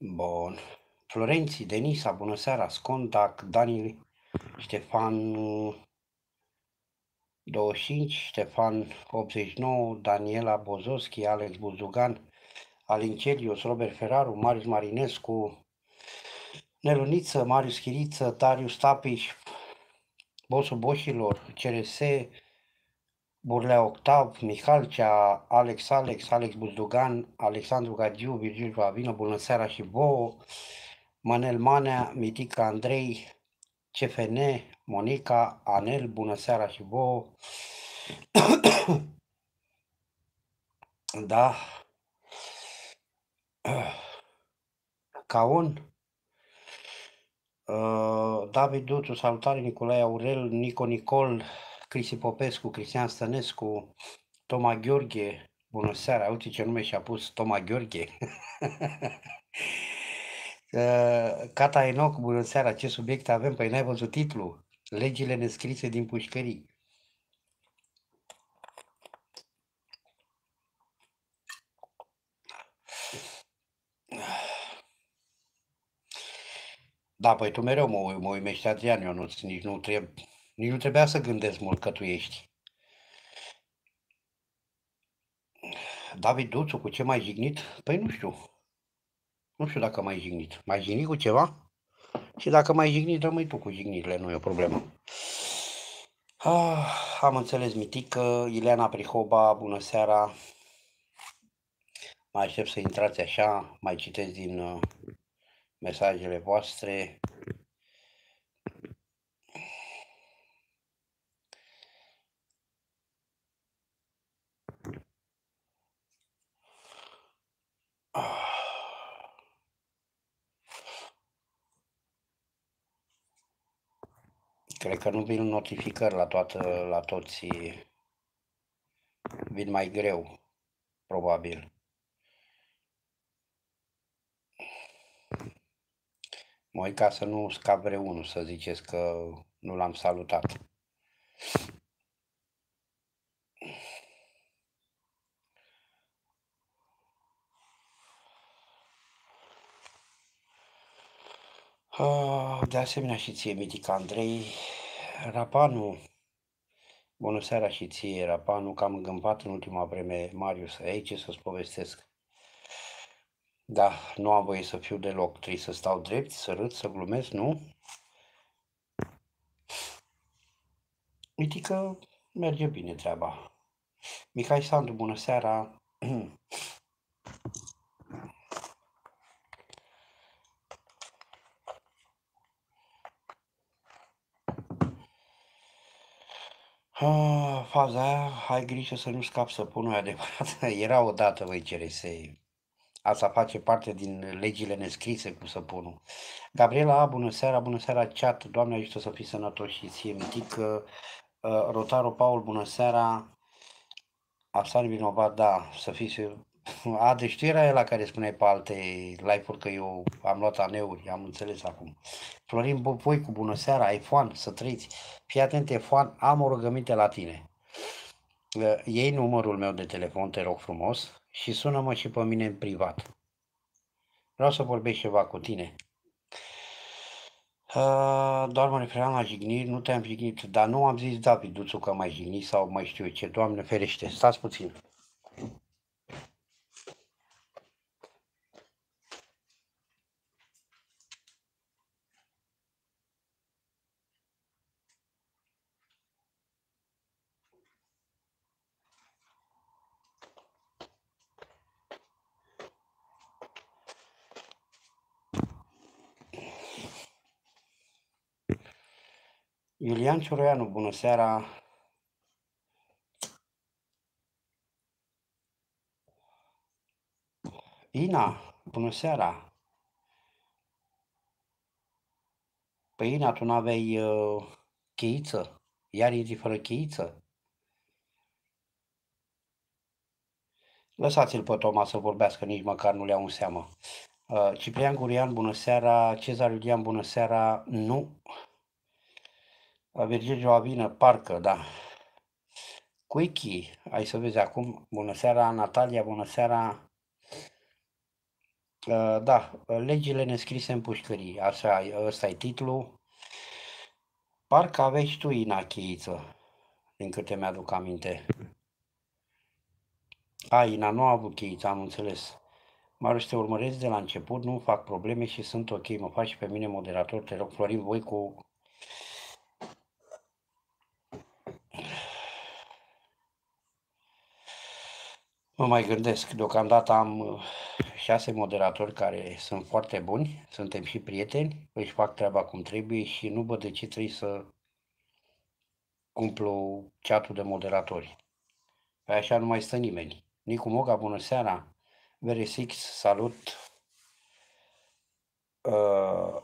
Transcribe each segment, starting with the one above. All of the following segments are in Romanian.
Bun. Florenții, Denisa, bună seara, Scontac, Dani, Ștefan 25, Ștefan 89, Daniela Bozoschi, Alex Buzugan, Alin Celius, Robert Ferraru, Marius Marinescu, Neluniță, Marius Chiriță, Tarius Tapiș, Bosul Boșilor, CRS, Burlea Octav, Mihalcea, Alex Alex, Alex Buzdugan, Alexandru Gagiu, Virgil Vavină, bună seara și vouă, Manel Manea, Mitica Andrei, CFN, Monica, Anel, bună seara și vouă. da. Caun. Uh, David Duțu, salutare, Nicolae Aurel, Nico Nicol, Cristi Popescu, Cristian Stănescu, Toma Gheorghe, bună seara, uite ce nume și-a pus Toma Gheorghe. Cata Enoc, bună seara, ce subiect avem? Păi n-ai văzut titlul? Legile nescrise din pușcării. Da, păi tu mereu mă, mă uimești, Adrian, eu nu, nici nu trebuie nici nu trebuia să gândesc mult că tu ești. David Duțu, cu ce mai jignit? Păi nu știu. Nu știu dacă mai jignit. Mai jignit cu ceva? Și dacă mai jignit, rămâi tu cu jignitele, nu e o problemă. Ah, am înțeles, Mitică, Ileana Prihoba, bună seara. Mai aștept să intrați așa, mai citesc din uh, mesajele voastre. Ah. Cred că nu vin notificări la, toată, la toți. Vin mai greu, probabil. ca să nu scap vreunul, să ziceți că nu l-am salutat. De asemenea și ție, Mitic Andrei, Rapanu, bună seara și ție, Rapanu, că am în ultima vreme Marius, ei ce să-ți povestesc. Da, nu am voie să fiu deloc, trebuie să stau drept, să râd, să glumesc, nu? Mitică, merge bine treaba. Mihai Sandu, bună seara! Ah, faza faza ai grijă să nu scap să pun adevărat. Era o dată voi să Asta face parte din legile nescrise cu săpunul. Gabriela, bună seara, bună seara, chat, Doamne ajută să fii sănătos și ție mitică. Uh, Rotaru Paul, bună seara. Asar vinovat, da, să fii A, deci tu era la care spuneai pe alte live-uri că eu am luat aneuri, am înțeles acum. Florin voi cu bună seara, ai foan, să trăiți. Fii atent, foan, am o rugăminte la tine. Ă, iei numărul meu de telefon, te rog frumos, și sună-mă și pe mine în privat. Vreau să vorbesc ceva cu tine. Uh, doar mă referam la jigniri, nu te-am jignit, dar nu am zis David Duțu că mai jignit sau mai știu eu ce, Doamne ferește, stați puțin. Iulian Cioroianu, bună seara! Ina, bună seara! Păi Ina, tu n-aveai uh, cheiță? Iar intri fără cheiță? Lăsați-l pe Toma să vorbească, nici măcar nu le au în seamă. Uh, Ciprian Gurian, bună seara! Cezar Iulian, bună seara! Nu, Virgiliu Avină, parcă, da. Cuichi, ai să vezi acum. Bună seara, Natalia, bună seara. da, legile nescrise în pușcării, așa, ăsta e titlul. Parcă aveai tu, Inachiiță, din câte mi-aduc aminte. A, Ina nu a avut cheiță, am înțeles. Marius, te urmăresc de la început, nu fac probleme și sunt ok, mă faci pe mine moderator, te rog, Florin Voicu, Mă mai gândesc, deocamdată am uh, șase moderatori care sunt foarte buni, suntem și prieteni, își fac treaba cum trebuie și nu văd de ce trebuie să cumplu chatul de moderatori. Pe așa nu mai stă nimeni. Nicu Moga, bună seara! Veresix, salut! Uh,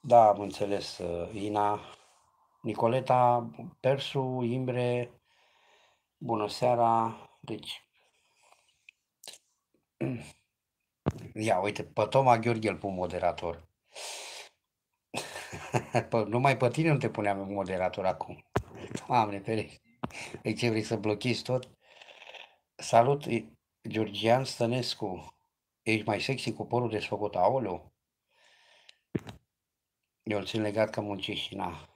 da, am înțeles, uh, Ina. Nicoleta, Persu, Imre, bună seara! Deci, Ia uite, pe Toma Gheorghe îl pun moderator. Numai pe tine nu te puneam moderator acum. Doamne, pereche. Păi ce vrei să blochezi tot? Salut, Georgian Stănescu. Ești mai sexy cu părul desfăcut, aoleu? Eu îl țin legat că muncești și na.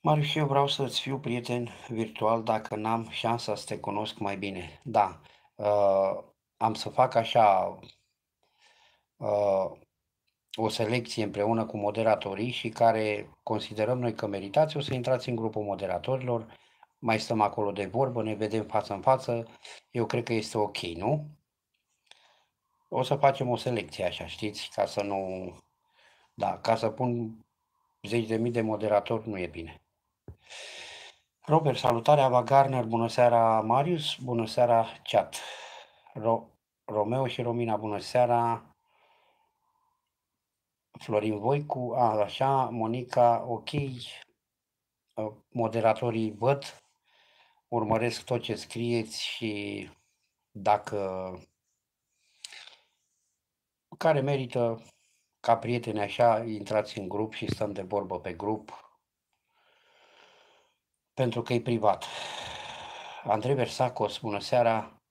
Marius, eu vreau să-ți fiu prieten virtual dacă n-am șansa să te cunosc mai bine. Da, uh, am să fac așa uh, o selecție împreună cu moderatorii și care considerăm noi că meritați, o să intrați în grupul moderatorilor, mai stăm acolo de vorbă, ne vedem față în față, eu cred că este ok, nu? O să facem o selecție așa, știți, ca să nu... Da, ca să pun zeci de mii de moderatori nu e bine. Robert, salutare, Ava Garner, bună seara Marius, bună seara chat. Ro- Romeo și Romina, bună seara. Florin Voicu, a, așa, Monica, ok. Uh, moderatorii văd, urmăresc tot ce scrieți și dacă care merită ca prieteni așa, intrați în grup și stăm de vorbă pe grup, pentru că e privat. Andrei Versacos, bună seara!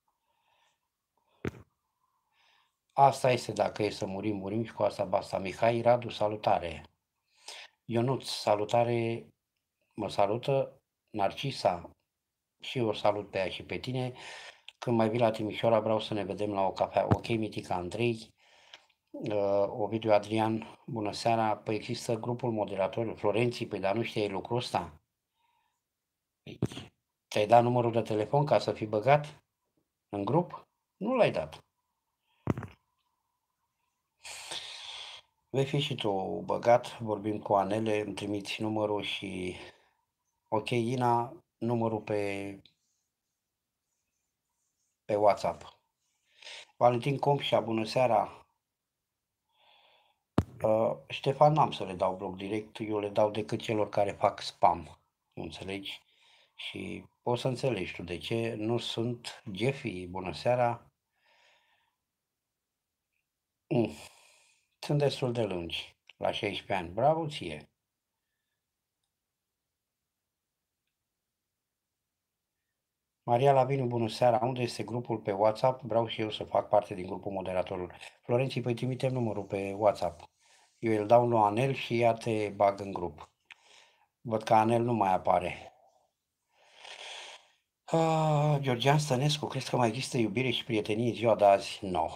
Asta este dacă e să murim, murim și cu asta basta. Mihai Radu, salutare! Ionuț, salutare! Mă salută Narcisa și eu salut pe ea și pe tine. Când mai vii la Timișoara, vreau să ne vedem la o cafea. Ok, Mitica Andrei, uh, Ovidiu Adrian, bună seara! Păi există grupul moderatorilor Florenții, păi dar nu știe lucrul ăsta? Ți-ai dat numărul de telefon ca să fi băgat în grup? Nu l-ai dat. Vei fi și tu băgat, vorbim cu Anele, îmi trimiți numărul și... Ok, Ina, numărul pe, pe WhatsApp. Valentin Compșa, bună seara! Uh, Ștefan, n-am să le dau bloc direct, eu le dau decât celor care fac spam, înțelegi? Și poți să înțelegi tu de ce nu sunt Jeffy, bună seara. Mm. Sunt destul de lungi, la 16 ani. Bravo ție! Maria Lavinu, bună seara! Unde este grupul pe WhatsApp? Vreau și eu să fac parte din grupul moderatorul. Florenții, păi trimite numărul pe WhatsApp. Eu îl dau la Anel și ea te bag în grup. Văd că Anel nu mai apare. Ah, Georgian Stănescu, crezi că mai există iubire și prietenie ziua de azi? Nu. No.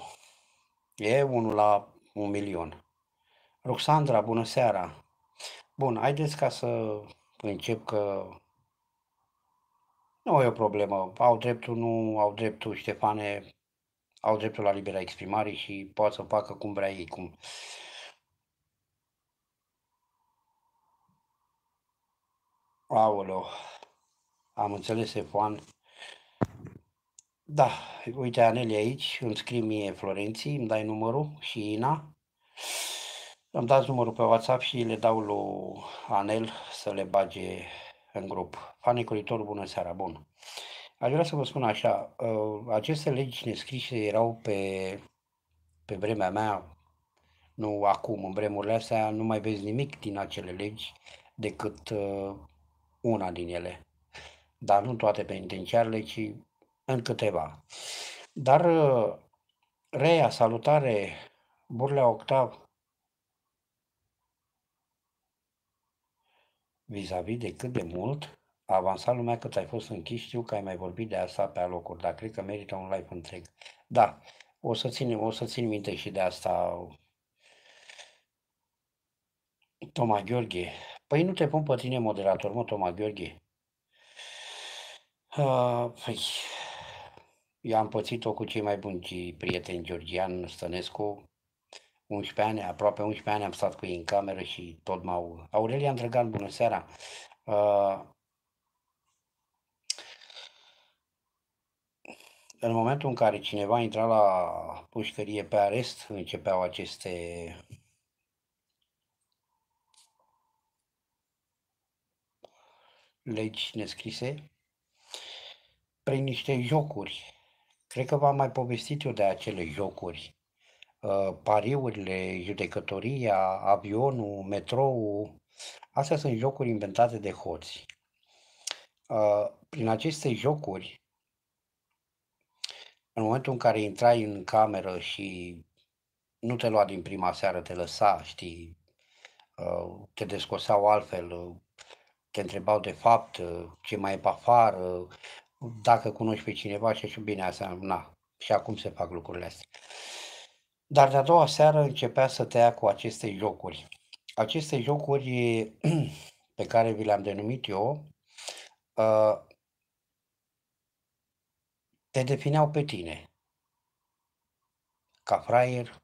E unul la un milion. Roxandra, bună seara! Bun, haideți ca să încep că nu e o problemă. Au dreptul, nu au dreptul, Ștefane, au dreptul la libera exprimare și pot să facă cum vrea ei, cum, Aoleu, am înțeles, Efoan. Da, uite, Anel e aici, îmi scrie mie Florenții, îmi dai numărul și Ina. Îmi dați numărul pe WhatsApp și le dau lui Anel să le bage în grup. Fanii Coritor, bună seara, bun. Aș vrea să vă spun așa, uh, aceste legi nescrise erau pe, pe vremea mea, nu acum, în vremurile astea, nu mai vezi nimic din acele legi decât uh, una din ele dar nu toate penitenciarele, ci în câteva. Dar uh, Rea, salutare, Burlea Octav, vis-a-vis de cât de mult a avansat lumea cât ai fost închis, știu că ai mai vorbit de asta pe alocuri, dar cred că merită un live întreg. Da, o să țin, o să țin minte și de asta. Toma Gheorghe, păi nu te pun pe tine moderator, mă, Toma Gheorghe. Uh, păi, eu am pățit-o cu cei mai buni prieteni, Georgian Stănescu. 11 ani, aproape 11 ani am stat cu ei în cameră și tot m-au... Aurelian Drăgan, bună seara! Uh, în momentul în care cineva intra la pușcărie pe arest, începeau aceste legi nescrise prin niște jocuri. Cred că v-am mai povestit eu de acele jocuri. Uh, pariurile, judecătoria, avionul, metrou, astea sunt jocuri inventate de hoți. Uh, prin aceste jocuri, în momentul în care intrai în cameră și nu te lua din prima seară, te lăsa, știi, uh, te descosau altfel, te întrebau de fapt ce mai e pe afară, dacă cunoști pe cineva și bine, asta, na, și acum se fac lucrurile astea. Dar de-a doua seară începea să te ia cu aceste jocuri. Aceste jocuri pe care vi le-am denumit eu, ă, te defineau pe tine ca fraier,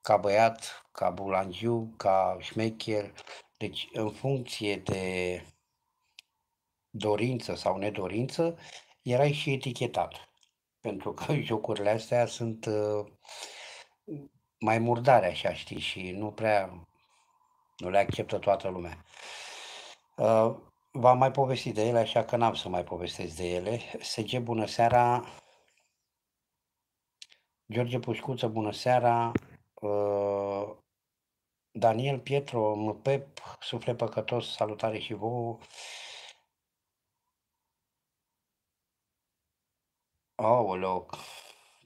ca băiat, ca bulangiu, ca șmecher. Deci, în funcție de dorință sau nedorință, erai și etichetat. Pentru că jocurile astea sunt uh, mai murdare, așa știi, și nu prea nu le acceptă toată lumea. Uh, v-am mai povestit de ele, așa că n-am să mai povestesc de ele. SG, bună seara! George Pușcuță, bună seara! Uh, Daniel Pietro, MPEP, suflet păcătos, salutare și vouă! Aoleu, pe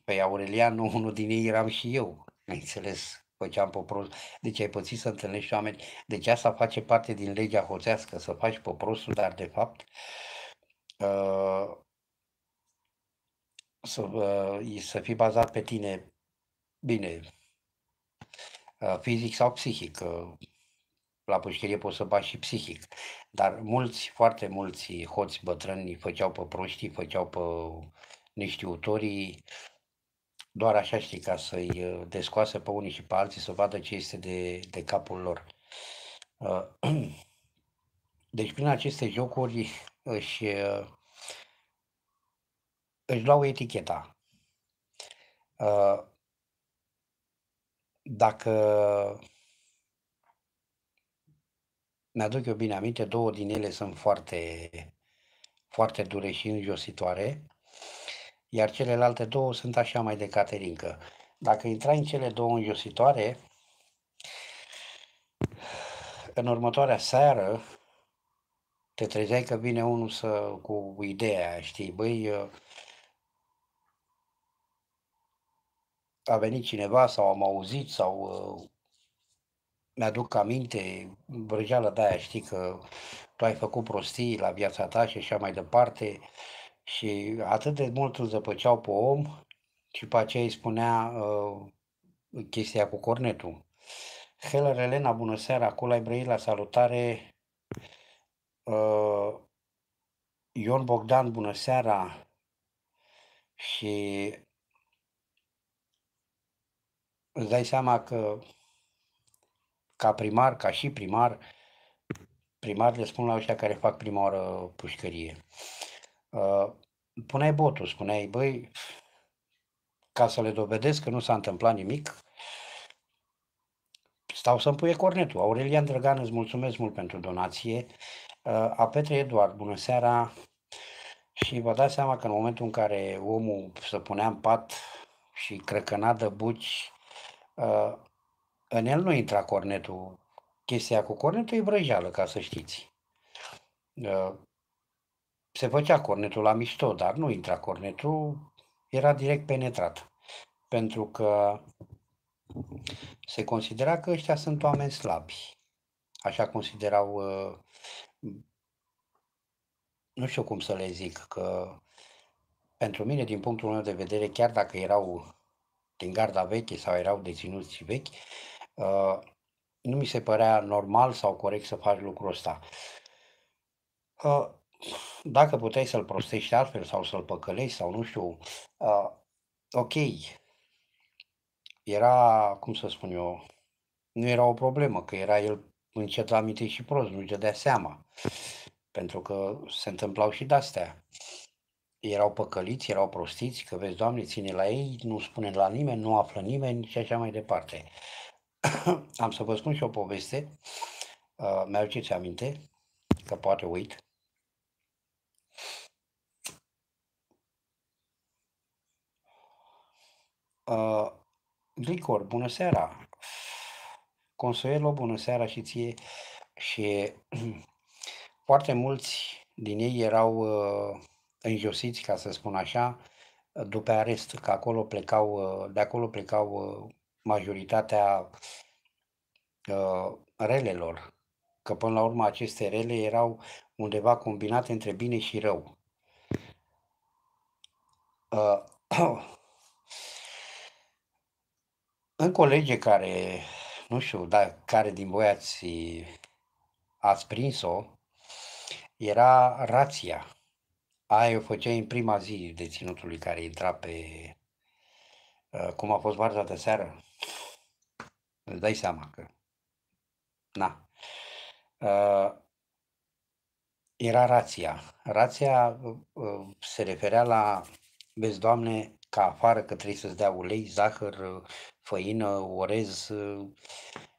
păi Aurelian, unul din ei eram și eu, ai înțeles? făceam popros. Deci ai pățit să întâlnești oameni. Deci asta face parte din legea hoțească, să faci poprosul, dar de fapt uh, să, uh, să fii bazat pe tine bine, uh, fizic sau psihic. Uh, la pușcherie poți să bași și psihic. Dar mulți, foarte mulți hoți bătrâni făceau pe proștii, făceau pe neștiutorii doar așa știi, ca să-i uh, descoasă pe unii și pe alții, să vadă ce este de, de capul lor. Uh, deci prin aceste jocuri își, uh, își luau eticheta. Dacă mi-aduc eu bine aminte, două din ele sunt foarte, foarte dure și înjositoare iar celelalte două sunt așa mai de caterincă. Dacă intrai în cele două înjositoare, în următoarea seară te trezeai că vine unul să, cu ideea, știi, băi, uh, a venit cineva sau am auzit sau uh, mi-aduc aminte, vrăjeală de aia, știi că tu ai făcut prostii la viața ta și așa mai departe, uh, și atât de mult îl zăpăceau pe om și pe aceea îi spunea uh, chestia cu cornetul. Heller Elena, bună seara, acolo ai brăit la salutare. Uh, Ion Bogdan, bună seara. Și îți dai seama că ca primar, ca și primar, primar le spun la ăștia care fac prima oară pușcărie. Uh, uh, puneai botul, spuneai, băi, ca să le dovedesc că nu s-a întâmplat nimic, stau să-mi puie cornetul. Aurelian Drăgan, îți mulțumesc mult pentru donație. Uh, a Petre Eduard, bună seara! Și vă dați seama că în momentul în care omul se punea în pat și crăcăna de buci, uh, în el nu intra cornetul. Chestia cu cornetul e vrăjeală, ca să știți. Uh, se făcea cornetul la mișto, dar nu intra cornetul, era direct penetrat. Pentru că se considera că ăștia sunt oameni slabi. Așa considerau, uh, nu știu cum să le zic, că pentru mine, din punctul meu de vedere, chiar dacă erau din garda veche sau erau deținuți vechi, uh, nu mi se părea normal sau corect să faci lucrul ăsta. Uh, dacă puteai să-l prostești altfel sau să-l păcălești sau nu știu, uh, ok, era, cum să spun eu, nu era o problemă, că era el încet la minte și prost, nu-și dădea seama, pentru că se întâmplau și de-astea. Erau păcăliți, erau prostiți, că vezi, Doamne, ține la ei, nu spune la nimeni, nu află nimeni și așa mai departe. Am să vă spun și o poveste, uh, mi-aduceți aminte, că poate uit. Uh, bună seara! Consuelo, bună seara și ție! Și foarte mulți din ei erau uh, înjosiți, ca să spun așa, după arest, că acolo plecau, uh, de acolo plecau uh, majoritatea uh, relelor, că până la urmă aceste rele erau undeva combinate între bine și rău. Uh, uh în colege care, nu știu, dar care din voi ați, ați prins-o, era rația. Aia o făceai în prima zi deținutului care intra pe, uh, cum a fost varza de seară. Îți dai seama că, na. Uh, era rația. Rația uh, se referea la, vezi, Doamne, ca afară că trebuie să-ți dea ulei, zahăr, făină, orez ă,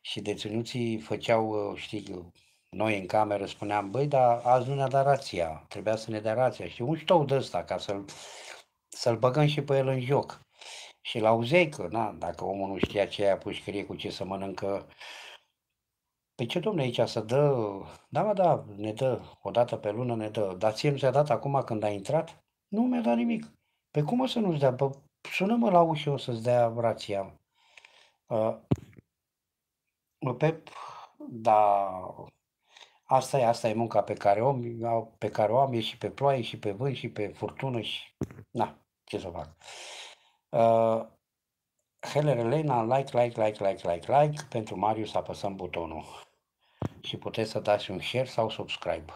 și deținuții făceau, ă, știi, noi în cameră spuneam, băi, dar azi nu ne-a dat rația, trebuia să ne dea rația și un ștou de ăsta ca să-l, să-l băgăm și pe el în joc. Și la auzei că, na, dacă omul nu știa ce aia pus pușcărie, cu ce să mănâncă, pe păi ce domne aici să dă, da, mă, da, ne dă, o dată pe lună ne dă, dar ție nu ți-a dat acum când a intrat? Nu mi-a dat nimic. Pe păi cum o să nu-ți dea? Bă, sună-mă la ușă, o să-ți dea rația. Pep, da, asta e, asta e munca pe care, om, pe care o am, e și pe ploaie, și pe vânt, și pe furtună, și... Na, ce să fac. Uh, Heller Elena, like, like, like, like, like, like, pentru Marius apăsăm butonul și puteți să dați un share sau subscribe.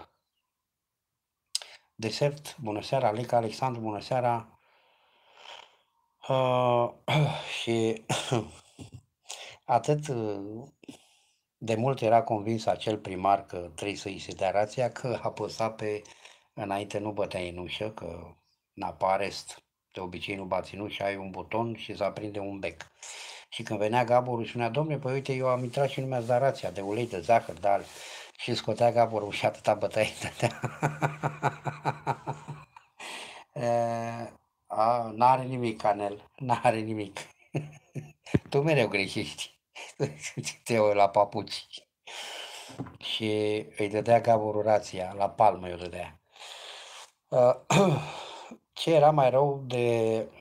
Desert, bună seara, Alica Alexandru, bună seara uh, și atât uh, de mult era convins acel primar că trebuie să-i se dea rația, că păsat pe înainte nu bătea în ușă, că n-apa arest. De obicei nu bați în ușă, ai un buton și se aprinde un bec. Și când venea și spunea, domnule, păi uite, eu am intrat și nu mi-ați dat rația de ulei, de zahăr, dar și scotea Gabor și atâta bătaie dădea. n-are nimic, Canel, n-are nimic. tu mereu greșești. Teo la papuci. Și îi dădea Gabor rația, la palmă îi dădea. Ce era mai rău de...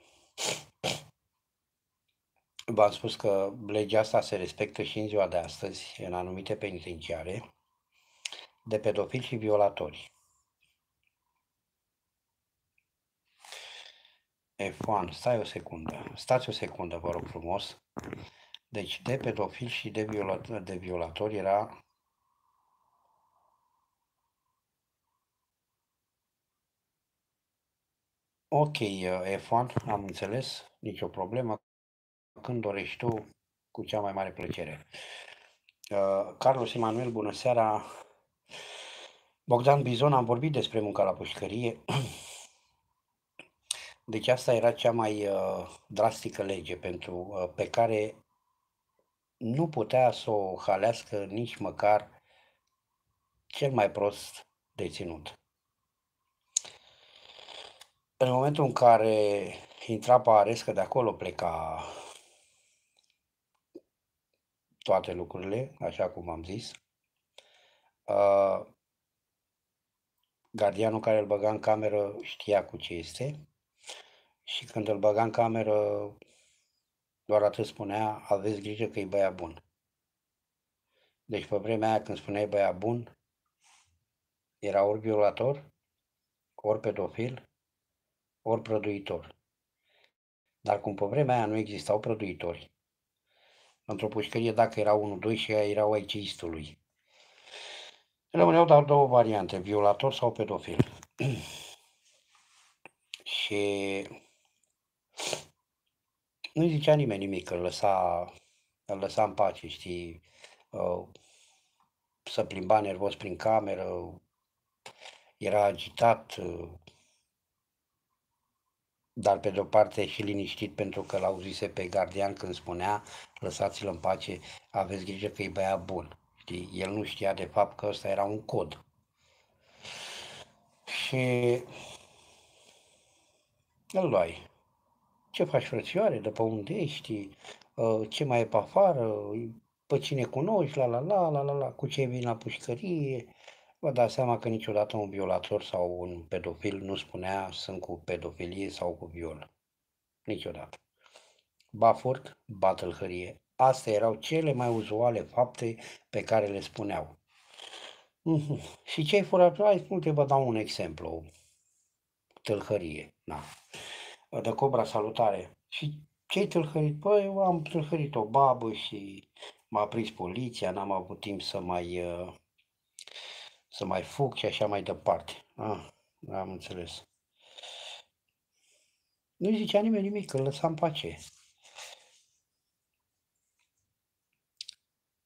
V-am spus că legea asta se respectă și în ziua de astăzi, în anumite penitenciare, de pedofili și violatori. f stai o secundă, stați o secundă, vă rog frumos. Deci de pedofil și de, violat, de violator era Ok, eh, F1, am înțeles, nicio problemă. Când dorești tu, cu cea mai mare plăcere. Uh, Carlos Emanuel, bună seara! Bogdan Bizon, am vorbit despre munca la pușcărie. Deci asta era cea mai uh, drastică lege pentru, uh, pe care nu putea să o halească nici măcar cel mai prost deținut. În momentul în care intra Pahares, că de acolo pleca toate lucrurile, așa cum am zis, gardianul care îl băga în cameră știa cu ce este și când îl băga în cameră doar atât spunea, aveți grijă că e băia bun. Deci pe vremea aia când spuneai băia bun, era ori violator, ori pedofil, ori prăduitor. Dar cum pe vremea aia nu existau prăduitori, într-o pușcărie dacă era unul, doi și aia erau aiceistului. Rămâneau doar două variante, violator sau pedofil. și nu zicea nimeni nimic, îl lăsa, îl lăsa în pace, știi, uh, să plimba nervos prin cameră, era agitat, uh, dar pe de-o parte și liniștit pentru că l-auzise pe gardian când spunea lăsați-l în pace, aveți grijă că e băiat bun. Știi? El nu știa de fapt că ăsta era un cod. Și îl luai ce faci frățioare, de pe unde ești, ă, ce mai e pe afară, pe cine cunoști, la la la, la la la, cu ce vin la pușcărie. Vă dați seama că niciodată un violator sau un pedofil nu spunea sunt cu pedofilie sau cu viol. Niciodată. Ba furt, ba tâlhărie. Astea erau cele mai uzuale fapte pe care le spuneau. Mm-hmm. Și cei furători, spune, vă dau un exemplu. Tâlhărie. Na. Da de Cobra Salutare. Și ce-ai tâlhărit? Păi, eu am tâlhărit o babă și m-a prins poliția, n-am avut timp să mai, uh, să mai fug și așa mai departe. Ah, am înțeles. Nu i zicea nimeni nimic, îl lăsam pace.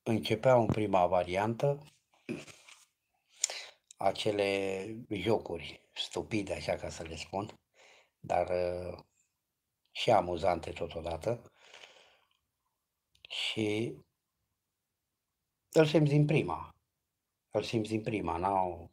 Începeau în prima variantă acele jocuri stupide, așa ca să le spun, dar uh, și amuzante totodată. Și îl simți din prima. Îl simți din prima, n-au...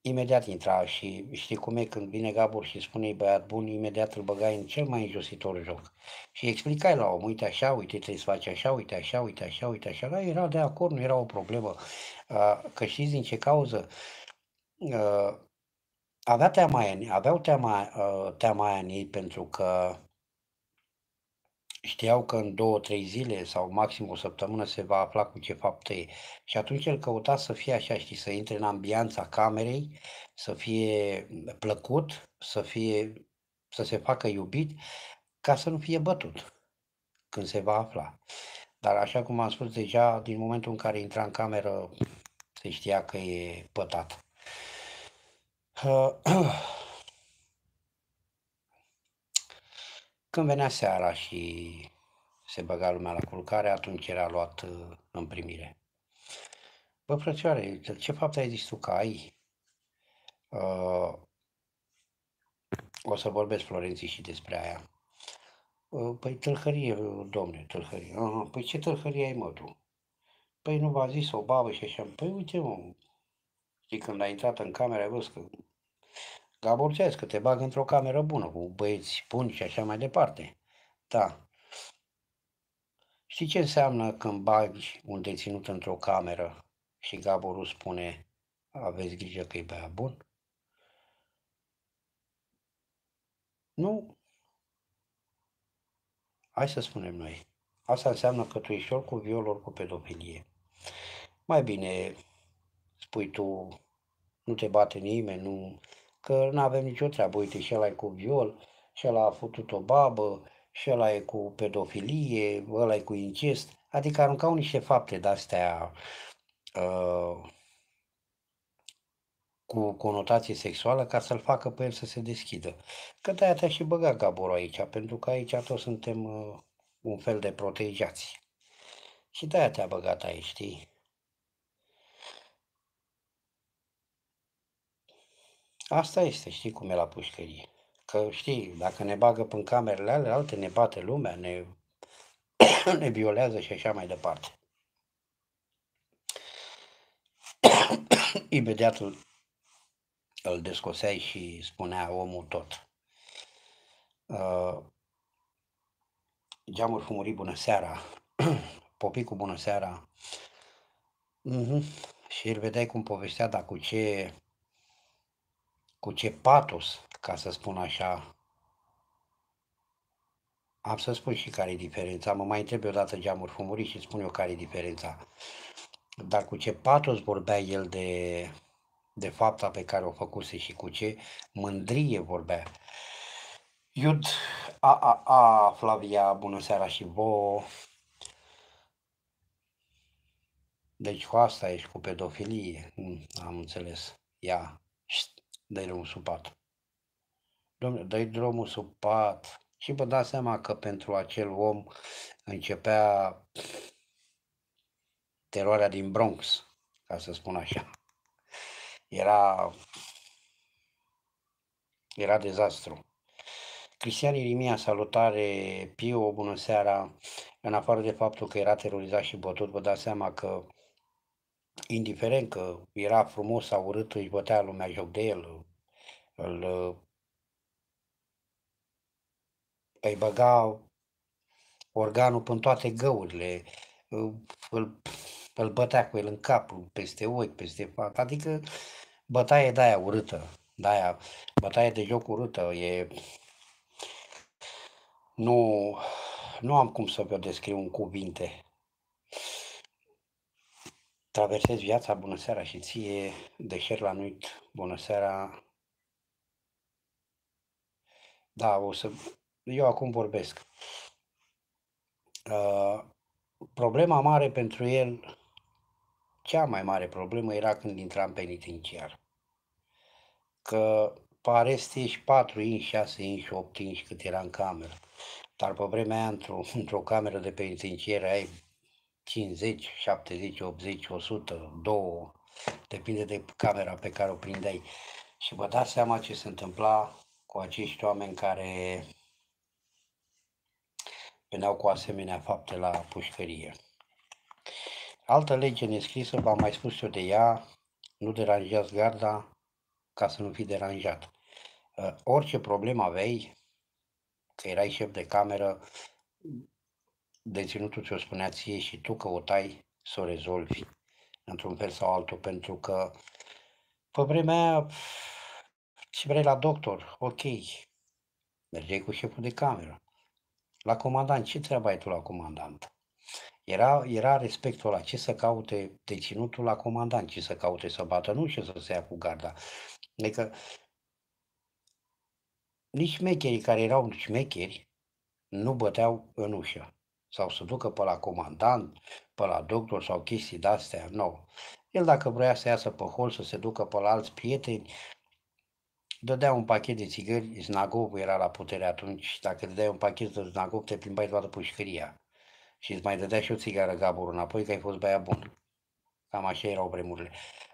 Imediat intra și știi cum e când vine Gabor și spune băiat bun, imediat îl băgai în cel mai înjositor joc. Și explicai la om, uite așa, uite trebuie să faci așa, uite așa, uite așa, uite așa. Dar era de acord, nu era o problemă. Uh, că știți din ce cauză? Uh, avea teama aia, aveau teama, uh, teama aia în ei pentru că știau că în două, trei zile sau maxim o săptămână se va afla cu ce fapt e. Și atunci el căuta să fie așa, știi, să intre în ambianța camerei, să fie plăcut, să, fie, să se facă iubit, ca să nu fie bătut când se va afla. Dar așa cum am spus, deja din momentul în care intra în cameră se știa că e pătat. Când venea seara și se băga lumea la culcare, atunci era luat uh, în primire. Bă, frățioare, ce fapt ai zis tu că ai? Uh, o să vorbesc Florenții și despre aia. Uh, păi tâlhărie, domne, tâlhărie. Ah, păi ce tâlhărie ai, mă, tu? Păi nu v-a zis o babă și așa. Păi uite, mă, știi, când a intrat în cameră, ai văzut că aborțezi, că te bag într-o cameră bună, cu băieți buni și așa mai departe. Da. Știi ce înseamnă când bagi un deținut într-o cameră și Gaborul spune aveți grijă că e băia bun? Nu. Hai să spunem noi. Asta înseamnă că tu ești ori cu viol, ori cu pedofilie. Mai bine spui tu, nu te bate nimeni, nu că nu avem nicio treabă. Uite, și ăla e cu viol, și ăla a făcut o babă, și ăla e cu pedofilie, ăla e cu incest. Adică aruncau niște fapte de-astea uh, cu conotație sexuală ca să-l facă pe el să se deschidă. Că de-aia te și băga gaborul aici, pentru că aici toți suntem uh, un fel de protejați. Și de-aia te-a băgat aici, știi? Asta este, știi cum e la pușcărie. Că știi, dacă ne bagă în camerele alea, alte ne bate lumea, ne, ne violează și așa mai departe. Imediat îl, îl descoseai și spunea omul tot. Uh, geamul fumurii, bună seara, popicul, bună seara. Uh-huh. Și îl vedeai cum povestea, dar cu ce cu ce patos, ca să spun așa, am să spun și care e diferența. Mă mai întreb odată geamuri fumurii și spun eu care e diferența. Dar cu ce patos vorbea el de, de fapta pe care o făcuse și cu ce mândrie vorbea. Iud, a, a, a, Flavia, bună seara și vouă. Deci cu asta ești, cu pedofilie. Hm, am înțeles. Ia, Șt dai drumul sub pat. Domne, dai drumul sub pat. Și vă dați seama că pentru acel om începea teroarea din Bronx, ca să spun așa. Era, era dezastru. Cristian Irimia, salutare, Pio, bună seara. În afară de faptul că era terorizat și bătut, vă dați seama că indiferent că era frumos sau urât, își bătea lumea joc de el, îl, uh, îi băga organul până toate găurile, uh, îl, îl bătea cu el în cap, peste ochi, peste față, adică bătaie de aia urâtă, de aia, bătaie de joc urâtă, e... Nu, nu am cum să vă descriu în cuvinte traversezi viața, bună seara și ție, de la nuit, bună seara. Da, o să... Eu acum vorbesc. Uh, problema mare pentru el, cea mai mare problemă era când intra în penitenciar. Că pare să ești 4 inși, 6 inși, 8 inși cât era în cameră. Dar pe vremea aia, într-o, într-o cameră de penitenciar, ai 50, 70, 80, 100, 2, depinde de camera pe care o prindeai. Și vă dați seama ce se întâmpla cu acești oameni care veneau cu asemenea fapte la pușcărie. Altă lege nescrisă, v-am mai spus eu de ea, nu deranjează garda ca să nu fi deranjat. Ă, orice problemă aveai, că erai șef de cameră, deținutul ți-o spunea ție și tu căutai să o rezolvi într-un fel sau altul, pentru că pe vremea aia, ce vrei la doctor, ok, mergeai cu șeful de cameră. La comandant, ce treabă ai tu la comandant? Era, era respectul ăla, ce să caute deținutul la comandant, ce să caute să bată, nu ce să se ia cu garda. Adică nici mecherii care erau șmecheri nu băteau în ușă sau să ducă pe la comandant, pe la doctor sau chestii de-astea, nu. El dacă vrea să iasă pe hol, să se ducă pe la alți prieteni, dădea un pachet de țigări, Znagov era la putere atunci, dacă dădeai un pachet de Znagov, te plimbai toată pușcăria și îți mai dădea și o țigară gaburul înapoi că ai fost băia bun. Cam așa erau vremurile.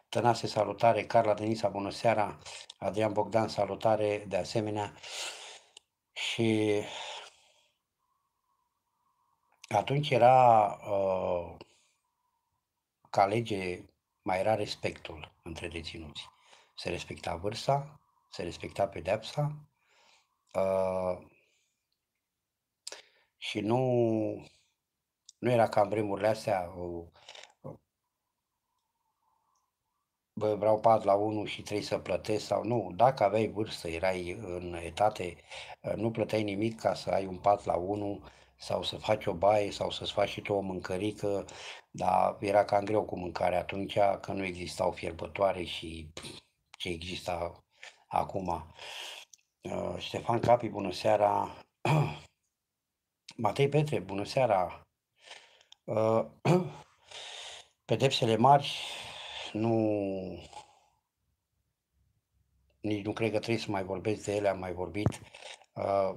Tănase, salutare, Carla Denisa, bună seara, Adrian Bogdan, salutare, de asemenea. Și atunci era uh, ca lege mai era respectul între deținuți. Se respecta vârsta, se respecta pedepsa uh, și nu, nu era ca în vremurile astea uh, bă, vreau pat la unul și trebuie să plătesc sau nu. Dacă aveai vârstă, erai în etate, uh, nu plăteai nimic ca să ai un pat la unul sau să faci o baie sau să-ți faci și tu o mâncărică, dar era cam greu cu mâncarea atunci, că nu existau fierbătoare și ce exista acum. Uh, Ștefan Capi, bună seara! Matei Petre, bună seara! Uh, pedepsele mari nu nici nu cred că trebuie să mai vorbesc de ele, am mai vorbit. Uh,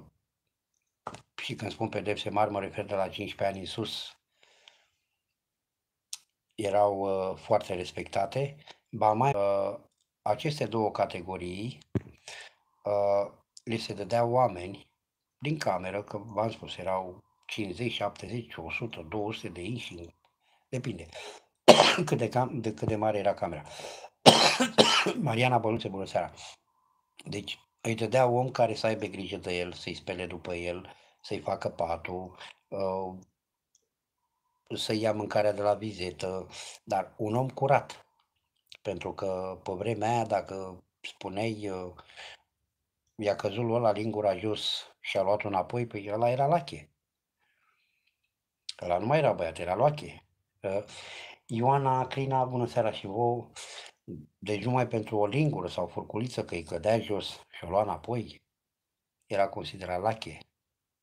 și când spun pedepse mari, mă refer de la 15 ani în sus, erau uh, foarte respectate. Ba mai, uh, aceste două categorii uh, le se dădeau oameni din cameră, că v-am spus, erau 50, 70, 100, 200 de inși, depinde cât de, cam, de cât de mare era camera. Mariana Băluțe, bună seara! Deci îi dădea om care să aibă grijă de el, să-i spele după el, să-i facă patul, uh, să ia mâncarea de la vizită, dar un om curat. Pentru că pe vremea aia, dacă spuneai, uh, i-a căzut la lingura jos și a luat înapoi, păi ăla era lache. Ăla nu mai era băiat, era lache. Uh, Ioana Crina, bună seara și vouă. Deci numai pentru o lingură sau furculiță că îi cădea jos și o lua înapoi, era considerat lache.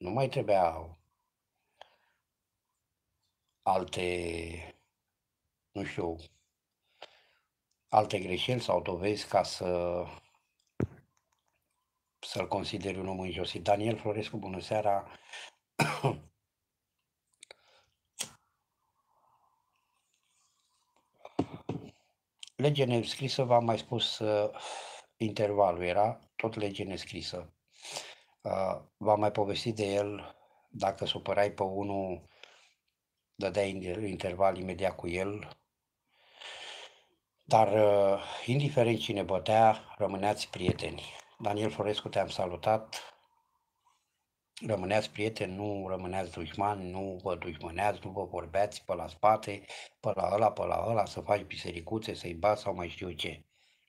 Nu mai trebuiau alte, nu știu, alte greșeli sau dovezi ca să să-l consideri un om înjosit. Daniel Florescu, bună seara! lege nescrisă, v-am mai spus, uh, intervalul era tot lege nescrisă. Ah, v-am mai povestit de el, dacă supărai pe unul, dădeai interval imediat cu el, dar ah, indiferent cine bătea, rămâneați prieteni. Daniel Florescu, te-am salutat, rămâneați prieteni, nu rămâneați dușmani, nu vă dușmâneați, nu vă vorbeați pe la spate, pe la ăla, pe la ăla, să faci bisericuțe, să-i bați sau mai știu ce.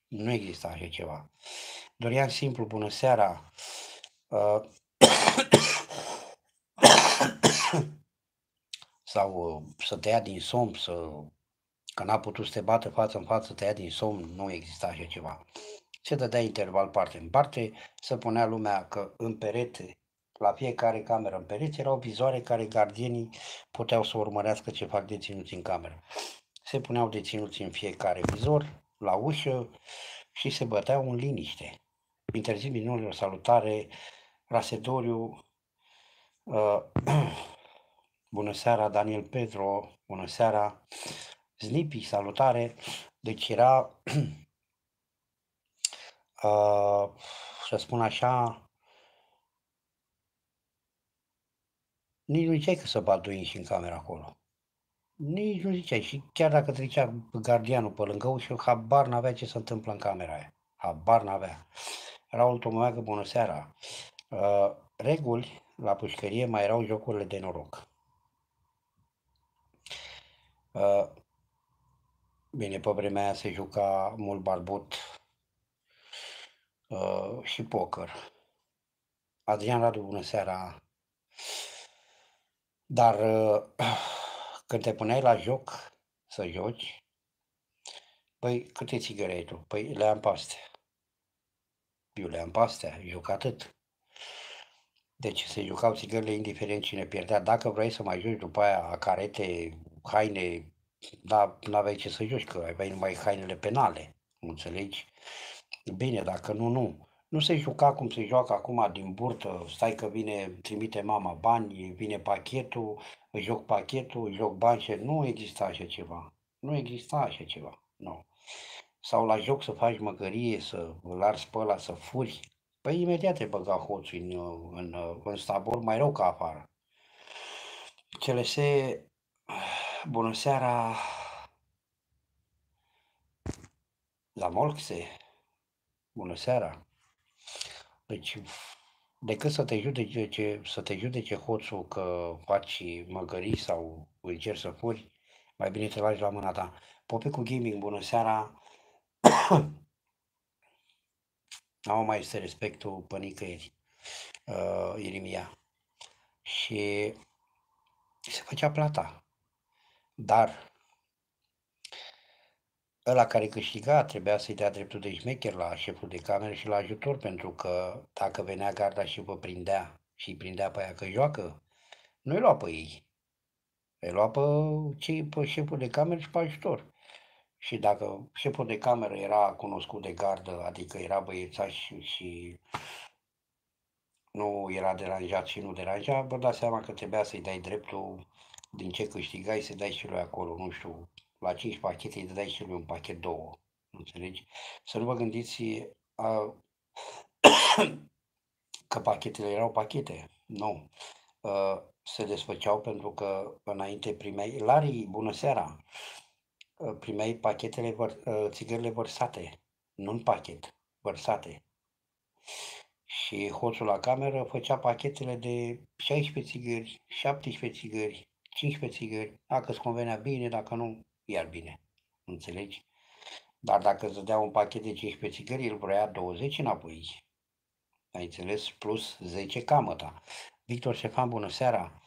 Nu există așa ceva. Dorian simplu, bună seara, uh, sau uh, să te ia din somn, să, că n-a putut să te bată față în față, să te ia din somn, nu exista așa ceva. Se dădea interval parte în parte, să punea lumea că în perete, la fiecare cameră în perete, erau vizoare care gardienii puteau să urmărească ce fac deținuți în cameră. Se puneau deținuți în fiecare vizor, la ușă și se băteau în liniște. Interzis minunilor salutare, Rasedoriu, uh, bună seara Daniel Pedro, bună seara Snipi, salutare. Deci era, uh, să spun așa, nici nu ziceai că să bat și în camera acolo. Nici nu ziceai. Și chiar dacă trecea gardianul pe lângă ușă, habar n-avea ce se întâmplă în camera aia. Habar n-avea. Raul Tomoeacă, bună seara. Uh, reguli la pușcărie mai erau jocurile de noroc. Uh, bine, pe vremea aia se juca mult barbut uh, și poker. Adrian Radu, bună seara! Dar uh, când te puneai la joc să joci, Păi, câte țigări ai tu? Păi, le-am paste. Eu le-am paste, astea, eu ca atât. Deci se jucau țigările indiferent cine pierdea. Dacă vrei să mai joci după aia a carete, haine, dar nu aveai ce să joci, că aveai numai hainele penale, înțelegi? Bine, dacă nu, nu. Nu se juca cum se joacă acum din burtă, stai că vine, trimite mama bani, vine pachetul, joc pachetul, joc bani și nu exista așa ceva. Nu exista așa ceva, nu. Sau la joc să faci măgărie, să îl arzi pe ăla, să furi, Păi imediat te băga hoții în, uh, în, uh, în stabor, mai rău ca afară. CLS, bună seara, la Molxe, bună seara. Deci, decât să te judece, să te judece hoțul că faci măgării sau încerci să furi, mai bine te lași la mâna ta. Popicu Gaming, bună seara! Au mai este respectul pe nicăieri, uh, Irimia. Și se făcea plata. Dar ăla care câștiga trebuia să-i dea dreptul de șmecher la șeful de cameră și la ajutor, pentru că dacă venea garda și vă prindea și îi prindea pe aia că joacă, nu-i lua pe ei. Îi lua pe, cei, pe șeful de cameră și pe ajutor și dacă șeful de cameră era cunoscut de gardă, adică era băiețaș și, și nu era deranjat și nu deranja, vă dați seama că trebuia să-i dai dreptul din ce câștigai, să dai și lui acolo, nu știu, la 5 pachete îi dai și lui un pachet, două, înțelegi? Să nu vă gândiți a, că pachetele erau pachete, nu. A, ă, se desfăceau pentru că înainte primeai, Lari, bună seara! primeai pachetele, văr, uh, țigările vărsate, nu în pachet, vărsate. Și hoțul la cameră făcea pachetele de 16 țigări, 17 țigări, 15 țigări, dacă îți convenea bine, dacă nu, iar bine. Înțelegi? Dar dacă îți dădea un pachet de 15 țigări, el vrea 20 înapoi. Ai înțeles? Plus 10 camăta. Victor Șefan, bună seara!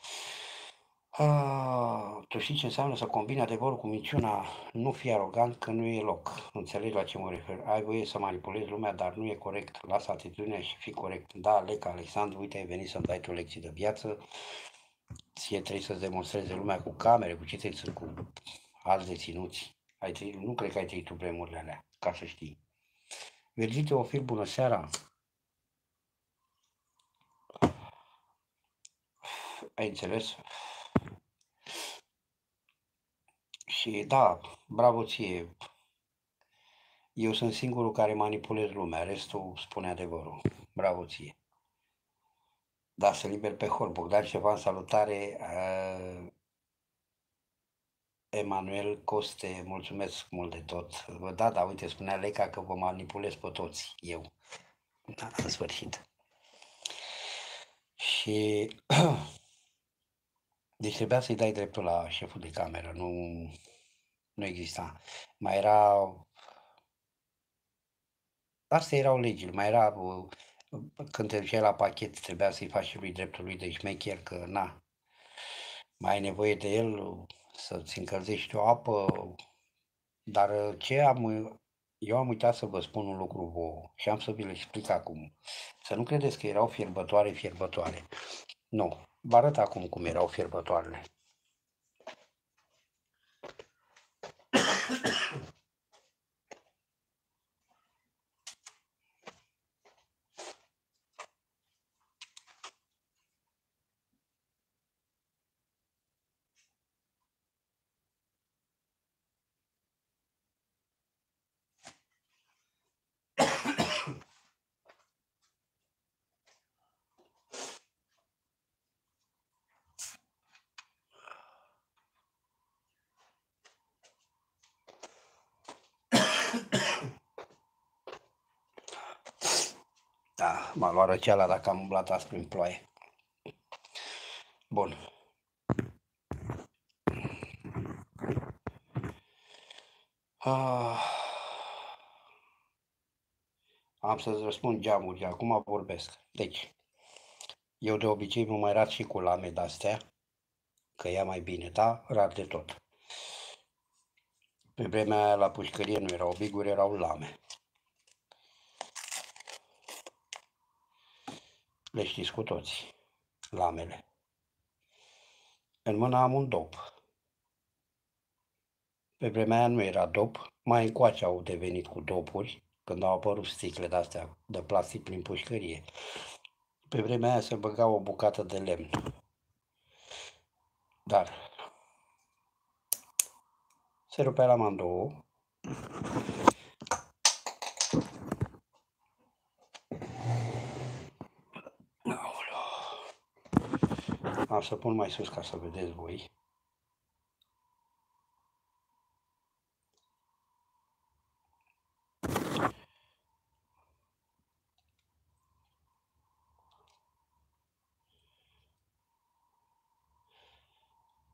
Ah, tu știi ce înseamnă să combini adevărul cu minciuna? Nu fi arogant că nu e loc. Înțelegi la ce mă refer. Ai voie să manipulezi lumea, dar nu e corect. Lasă atitudinea și fi corect. Da, Leca Alexandru, uite, ai venit să-mi dai tu lecții de viață. Ție trebuie să-ți demonstreze lumea cu camere, cu citeți, cu alți deținuți. Ai trăit, nu cred că ai trăit tu vremurile alea, ca să știi. o Teofil, bună seara! Ai înțeles? Și da, bravo ție. Eu sunt singurul care manipulez lumea, restul spune adevărul. Bravo ție. Da, să liber pe Hol. Bogdan Ștefan, salutare. Uh, Emanuel Coste, mulțumesc mult de tot. Da, da, uite, spunea Leca că vă manipulez pe toți, eu. Da, în sfârșit. Și Deci trebuia să-i dai dreptul la șeful de cameră, nu, nu exista. Mai era... Astea erau legile, mai era... Uh, când te duceai la pachet, trebuia să-i faci lui dreptul lui de șmecher, că na, mai ai nevoie de el uh, să-ți încălzești o apă, dar uh, ce am, eu am uitat să vă spun un lucru vouă și am să vi-l explic acum. Să nu credeți că erau fierbătoare, fierbătoare. Nu. Vă arăt acum cum erau fierbătoarele. am răceala dacă am umblat azi prin ploaie. Bun. Ah. Am să-ți răspund geamuri, acum vorbesc. Deci, eu de obicei mă mai rat și cu lame de-astea, că ea mai bine, da? Rar de tot. Pe vremea aia la pușcărie nu erau biguri, erau lame. le știți cu toți, lamele. În mâna am un dop. Pe vremea aia nu era dop, mai încoace au devenit cu dopuri, când au apărut sticle de-astea de plastic prin pușcărie. Pe vremea aia se băga o bucată de lemn. Dar se rupea la mandou Am să pun mai sus ca să vedeți voi.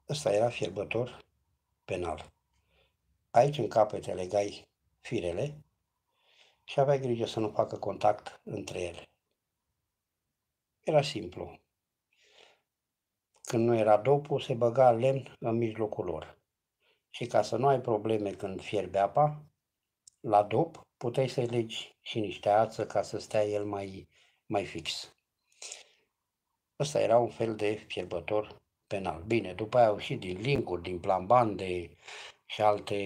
Ăsta era fierbător penal. Aici în capete legai firele și aveai grijă să nu facă contact între ele. Era simplu. Când nu era dopul, se băga lemn în mijlocul lor. Și ca să nu ai probleme când fierbe apa, la dop puteai să-i legi și niște ață ca să stea el mai, mai fix. Ăsta era un fel de fierbător penal. Bine, după aia au ieșit din linguri, din plambande și alte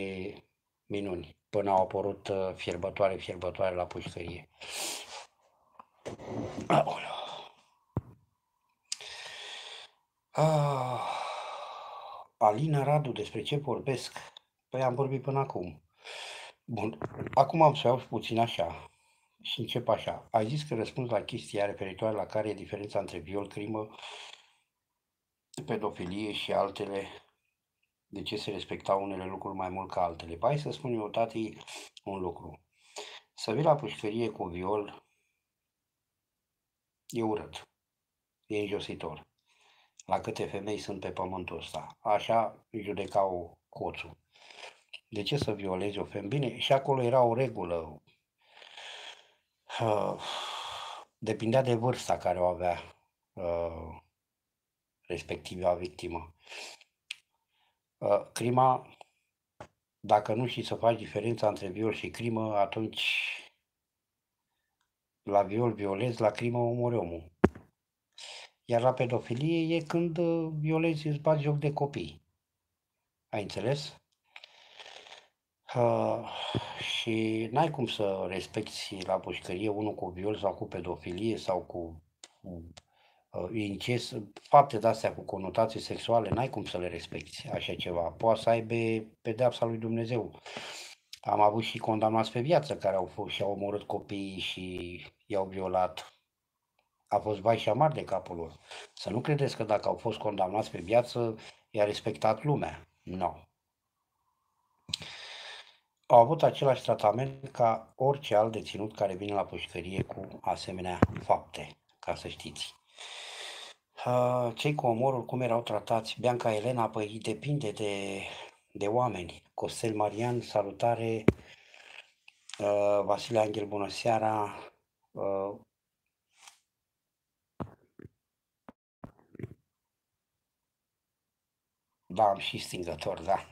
minuni, până au apărut uh, fierbătoare, fierbătoare la pușcărie. Aoleu. Ah, Alina Radu, despre ce vorbesc? Păi am vorbit până acum. Bun, acum am să iau puțin așa și încep așa. Ai zis că răspuns la chestia referitoare la care e diferența între viol, crimă, pedofilie și altele, de ce se respectau unele lucruri mai mult ca altele. Bai să spun eu, tati, un lucru. Să vii la pușcărie cu viol e urât, e înjositor la câte femei sunt pe pământul ăsta. Așa judecau coțul. De ce să violezi o femeie? Bine, și acolo era o regulă. Uh, depindea de vârsta care o avea uh, respectiva victimă. Uh, crima, dacă nu știi să faci diferența între viol și crimă, atunci la viol violezi, la crimă omori omul. Iar la pedofilie e când uh, violezi, îți bagi joc de copii. Ai înțeles? Uh, și n-ai cum să respecti la pușcărie unul cu viol sau cu pedofilie sau cu uh, incest, fapte de-astea cu conotații sexuale, n-ai cum să le respecti așa ceva. Poate să aibă pedeapsa lui Dumnezeu. Am avut și condamnați pe viață care au fost și au omorât copiii și i-au violat a fost vai și amar de capul lor. Să nu credeți că dacă au fost condamnați pe viață, i-a respectat lumea. Nu. No. Au avut același tratament ca orice alt deținut care vine la pușcărie cu asemenea fapte, ca să știți. Cei cu omorul, cum erau tratați? Bianca Elena, păi depinde de, de oameni. Costel Marian, salutare. Vasile Angel, bună seara. Da, am și stingător, da.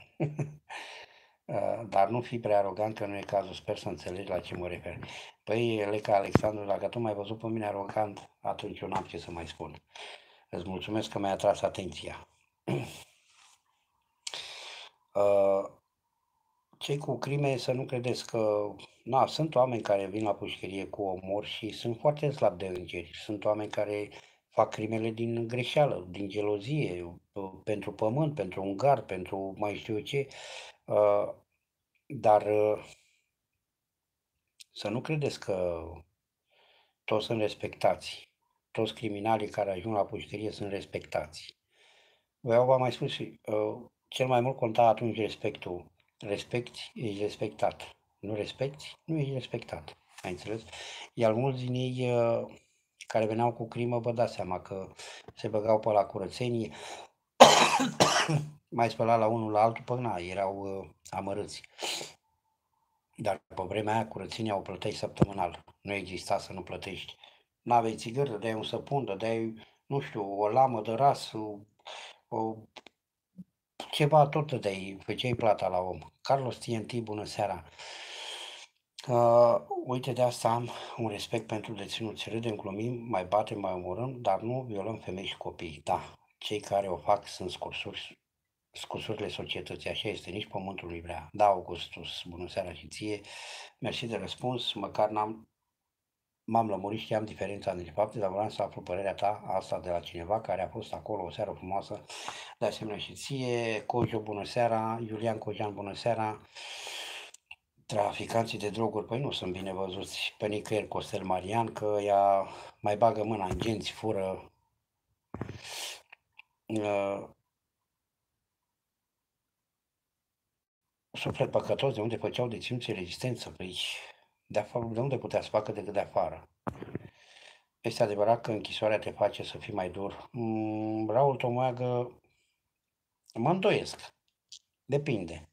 Uh, dar nu fi prea arogant, că nu e cazul. Sper să înțelegi la ce mă refer. Păi, Leca Alexandru, dacă tu m-ai văzut pe mine arogant, atunci eu n-am ce să mai spun. Îți mulțumesc că mi-ai atras atenția. Uh, Cei cu crime să nu credeți că... Na, sunt oameni care vin la pușcherie cu omor și sunt foarte slabi de îngeri. Sunt oameni care fac crimele din greșeală, din gelozie, pentru pământ, pentru un gar, pentru mai știu ce. Ă, dar ă, să nu credeți că toți sunt respectați. Toți criminalii care ajung la pușterie sunt respectați. Eu v-am mai spus, ă, cel mai mult conta atunci respectul. Respecti, ești respectat. Nu respecti, nu ești respectat. Ai înțeles? Iar mulți din ei care veneau cu crimă, vă dați seama că se băgau pe la curățenie, mai spăla la unul la altul, până na, erau uh, amărâți. Dar pe vremea aia curățenia o plătești săptămânal. Nu exista să nu plătești. N-aveai țigări, de un săpun, dădeai, nu știu, o lamă de ras, o, o ceva tot de ai, făceai plata la om. Carlos TNT, bună seara! Uh, Uh, uite, de asta am un respect pentru deținuți. Râdem, glumim, mai batem, mai omorâm, dar nu violăm femei și copii. Da, cei care o fac sunt scursuri scursurile societății, așa este, nici pământul nu vrea. Da, Augustus, bună seara și ție, mersi de răspuns, măcar n-am m-am lămurit, și am diferența între fapte, dar vreau să aflu părerea ta asta de la cineva care a fost acolo o seară frumoasă, de asemenea și ție, Cojo, bună seara, Iulian Cojan, bună seara, Traficanții de droguri, păi nu sunt bine văzuți pe nicăieri Costel Marian, că ea mai bagă mâna în genți, fură uh, suflet păcătos de unde făceau de rezistență, păi de, afară, de unde putea să facă decât de afară. Este adevărat că închisoarea te face să fii mai dur. Mm, Raul Tomoagă, mă îndoiesc. Depinde.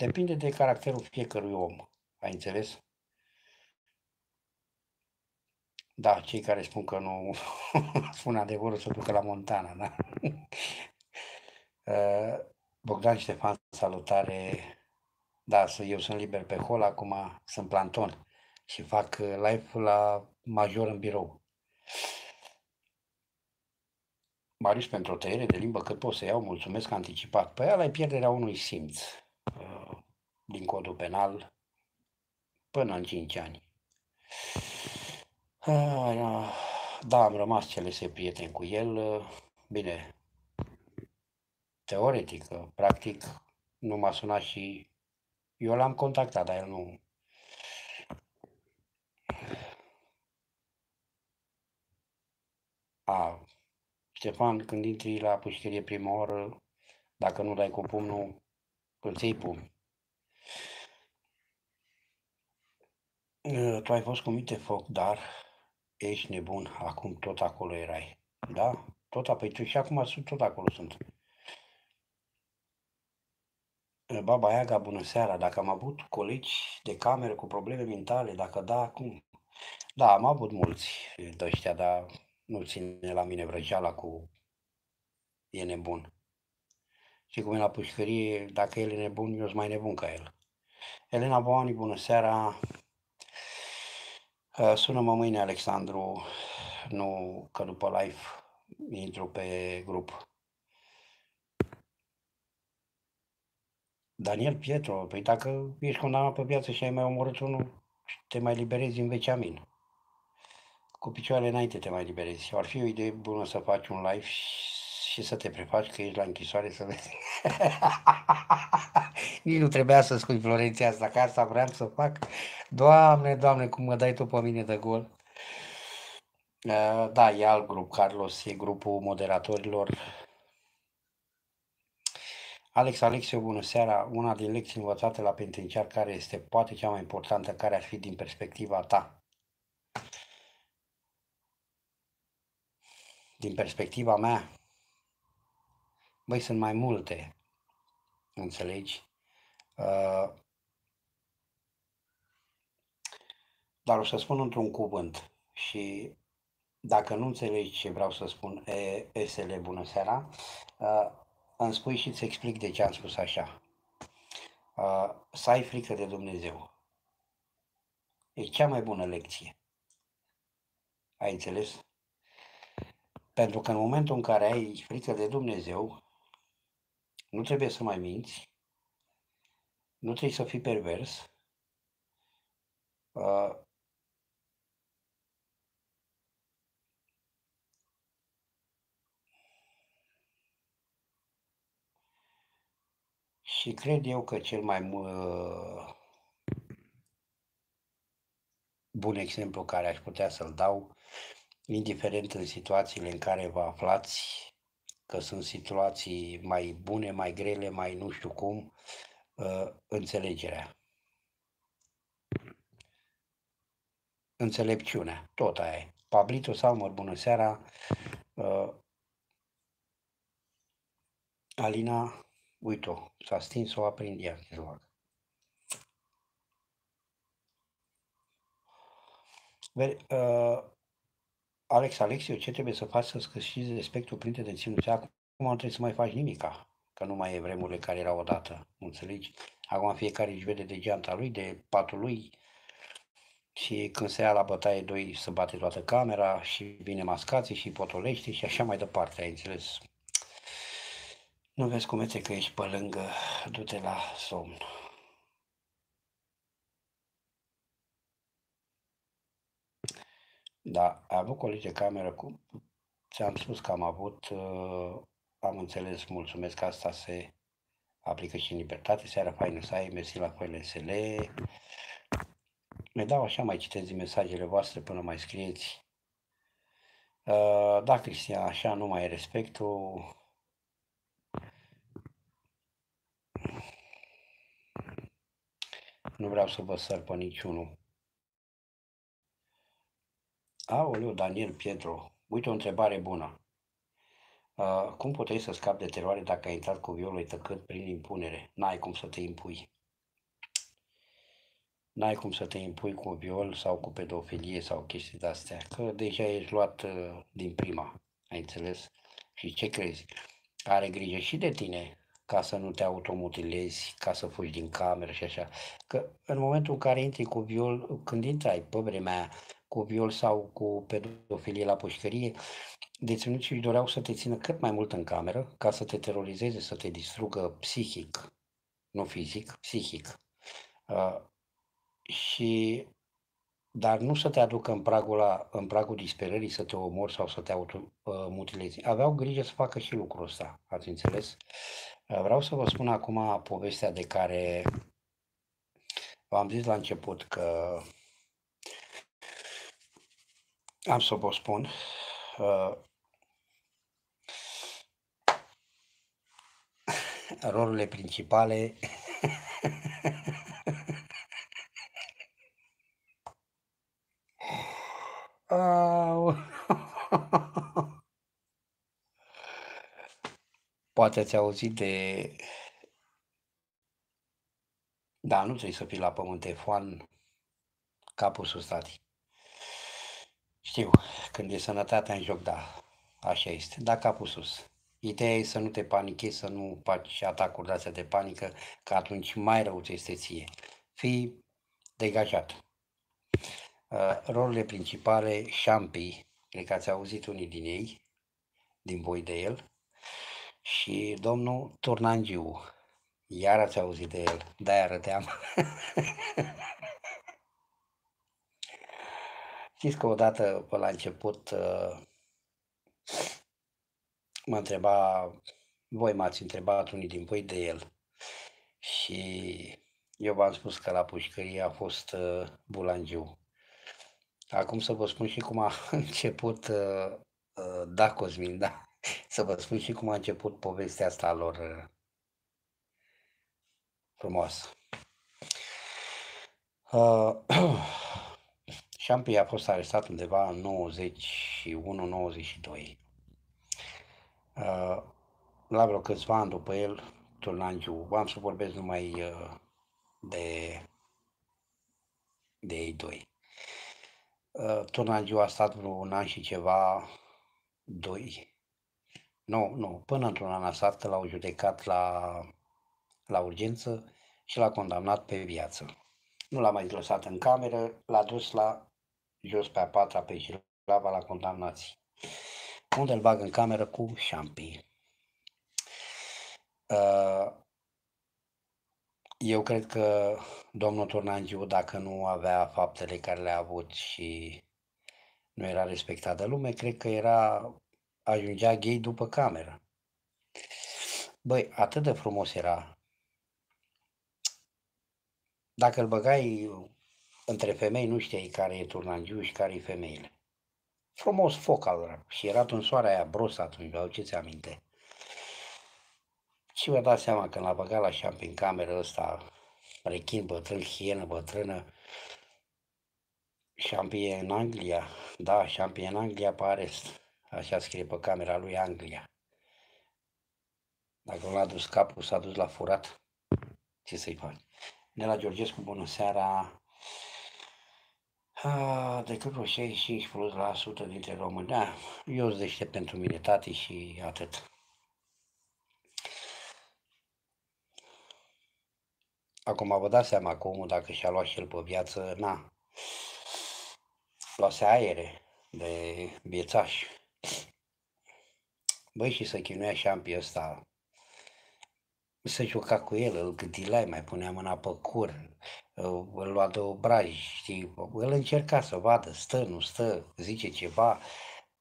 Depinde de caracterul fiecărui om. Ai înțeles? Da, cei care spun că nu spun adevărul să ducă la Montana, da? Uh, Bogdan Ștefan, salutare. Da, eu sunt liber pe hol, acum sunt planton și fac uh, live la major în birou. Marius, pentru o tăiere de limbă cât pot să iau, mulțumesc anticipat. Păi ala e pierderea unui simț din codul penal până în 5 ani. Ah, da, am rămas cele se prieten cu el. Bine, teoretic, practic, nu m-a sunat și eu l-am contactat, dar el nu. A, Ștefan, când intri la pușcherie prima oră, dacă nu dai cu pumnul, Concepul. Ă, tu ai fost cu minte foc, dar ești nebun, acum tot acolo erai. Da? Tot apoi tu și acum sunt, tot acolo sunt. Ă, baba Iaga, bună seara. Dacă am avut colegi de cameră cu probleme mentale, dacă da, acum. Da, am avut mulți de ăștia, dar nu ține la mine vrăjeala cu e nebun știi cum e la pușcărie, dacă el e nebun, eu sunt mai nebun ca el. Elena Boani, bună seara! Ă, sună-mă mâine, Alexandru, nu că după live intru pe grup. Daniel Pietro, păi dacă ești condamnat pe viață și ai mai omorât unul, te mai liberezi vecea mine. Cu picioarele înainte te mai liberezi. Ar fi o idee bună să faci un live și să te prefaci că ești la închisoare să vezi. Nici nu trebuia să scui Florenția asta, că asta vreau să fac. Doamne, doamne, cum mă dai tu pe mine de gol. Uh, da, e alt grup, Carlos, e grupul moderatorilor. Alex Alexiu, bună seara! Una din lecții învățate la penitenciar, care este poate cea mai importantă, care ar fi din perspectiva ta? Din perspectiva mea, Băi, sunt mai multe, înțelegi? Uh, dar o să spun într-un cuvânt și dacă nu înțelegi ce vreau să spun, e, esele, bună seara, uh, îmi spui și îți explic de ce am spus așa. Uh, să ai frică de Dumnezeu. E cea mai bună lecție. Ai înțeles? Pentru că în momentul în care ai frică de Dumnezeu, nu trebuie să mai minți, nu trebuie să fii pervers. Uh, și cred eu că cel mai uh, bun exemplu care aș putea să-l dau, indiferent în situațiile în care vă aflați, că sunt situații mai bune, mai grele, mai nu știu cum, uh, înțelegerea. Înțelepciunea, tot aia Pablito Salmăr, bună seara. Uh, Alina, uite-o, s-a stins-o, aprind ea ce uh, Alex Alexiu, ce trebuie să faci să-ți câștigi respectul de ținuțe? Acum nu trebuie să mai faci nimica, că nu mai e vremurile care erau odată, înțelegi? Acum fiecare își vede de geanta lui, de patul lui și când se ia la bătaie doi să bate toată camera și vine mascații și potolește și așa mai departe, ai înțeles? Nu vezi cum e că ești pe lângă, du-te la somn. Da, ai avut colegi de cameră cu... Ți-am spus că am avut, uh, am înțeles, mulțumesc că asta se aplică și în libertate. Seara faină să ai, mersi la foile SL. Ne dau așa, mai citesc din mesajele voastre până mai scrieți. Uh, da, Cristian, așa nu mai e respectul. Nu vreau să vă săr pe niciunul. Aoleu, Daniel Pietro, uite o întrebare bună. Uh, cum puteai să scapi de teroare dacă ai intrat cu violul tăcând prin impunere? N-ai cum să te impui. N-ai cum să te impui cu viol sau cu pedofilie sau chestii de-astea, că deja ești luat uh, din prima, ai înțeles? Și ce crezi? Are grijă și de tine ca să nu te automutilezi, ca să fugi din cameră și așa. Că în momentul în care intri cu viol, când intrai pe vremea cu viol sau cu pedofilie la pușcărie, deținuții își doreau să te țină cât mai mult în cameră ca să te terorizeze, să te distrugă psihic, nu fizic, psihic. Uh, și dar nu să te aducă în pragul, la, în pragul disperării, să te omori sau să te automutilezi. Uh, Aveau grijă să facă și lucrul ăsta, ați înțeles? Uh, vreau să vă spun acum povestea de care v-am zis la început că am să vă spun, uh, rolurile principale Poate ați auzit de... Da, nu trebuie să fii la pământ, e foan, capul sustatic. Știu, când e sănătatea în joc, da, așa este, da capul sus. Ideea e să nu te panichezi, să nu faci atacuri de de panică, că atunci mai rău ți este ție. Fii degajat. Uh, rolurile principale, șampii, cred că ați auzit unii din ei, din voi de el, și domnul Turnangiu, iar ați auzit de el, de-aia arăteam. Știți că odată, pe la început, ă, mă întreba, voi m-ați întrebat unii din voi de el. Și eu v-am spus că la pușcărie a fost ă, bulangiu. Acum să vă spun și cum a început, ă, da, Cosmin, da, să vă spun și cum a început povestea asta lor frumoasă. Șampii a fost arestat undeva în 91-92. Uh, la vreo câțiva ani după el, Turnanciu, am să vorbesc numai uh, de, de ei doi. Uh, Turnanciu a stat vreo un an și ceva, doi, nu, nu, până într-un an a stat că l-au judecat la, la urgență și l-a condamnat pe viață. Nu l-a mai lăsat în cameră, l-a dus la jos pe a patra pe Jilava la condamnații, unde îl bag în cameră cu șampii. Uh, eu cred că domnul Turnangiu, dacă nu avea faptele care le-a avut și nu era respectat de lume, cred că era ajungea gay după cameră. Băi, atât de frumos era. Dacă îl băgai între femei nu știai care e turnangiu și care e femeile. Frumos foc al Și era în soarea aia bros atunci, vă ce aminte Și vă dați seama că l-a băgat la șamp în cameră ăsta, rechin bătrân, hienă bătrână, șampi în Anglia, da, șampi în Anglia pe arest. Așa scrie pe camera lui Anglia. Dacă nu l-a dus capul, s-a dus la furat. Ce să-i faci? Nela Georgescu, bună seara! a, decât vreo 65 plus la 100 dintre români. Da, eu sunt deștept pentru mine, tati, și atât. Acum vă dați seama că omul, dacă și-a luat și el pe viață, na, luase aere de viețaș. Băi, și să chinuia șampii ăsta, să juca cu el, îl gândilai, mai punea mâna pe cur, îl lua de obraj, știi, îl încerca să vadă, stă, nu stă, zice ceva,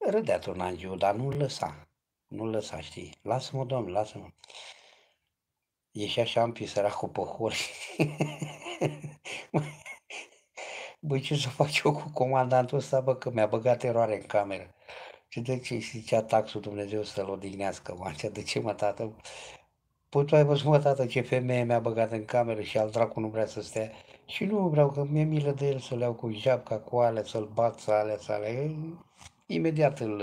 râdea turnangiu, dar nu-l lăsa, nu-l lăsa, știi, lasă-mă, domnule, lasă-mă. Ieșea așa am pisăra cu pohor. băi, ce să fac eu cu comandantul ăsta, bă, că mi-a băgat eroare în cameră. Și de ce zicea taxul Dumnezeu să-l odihnească, mă, de ce mă, tată? Păi tu ai văzut, mă, tată, ce femeie mi-a băgat în cameră și al dracu nu vrea să stea. Și nu vreau, că mi-e milă de el să-l iau cu japca, cu ale să-l bat, să ale să ale. imediat îl,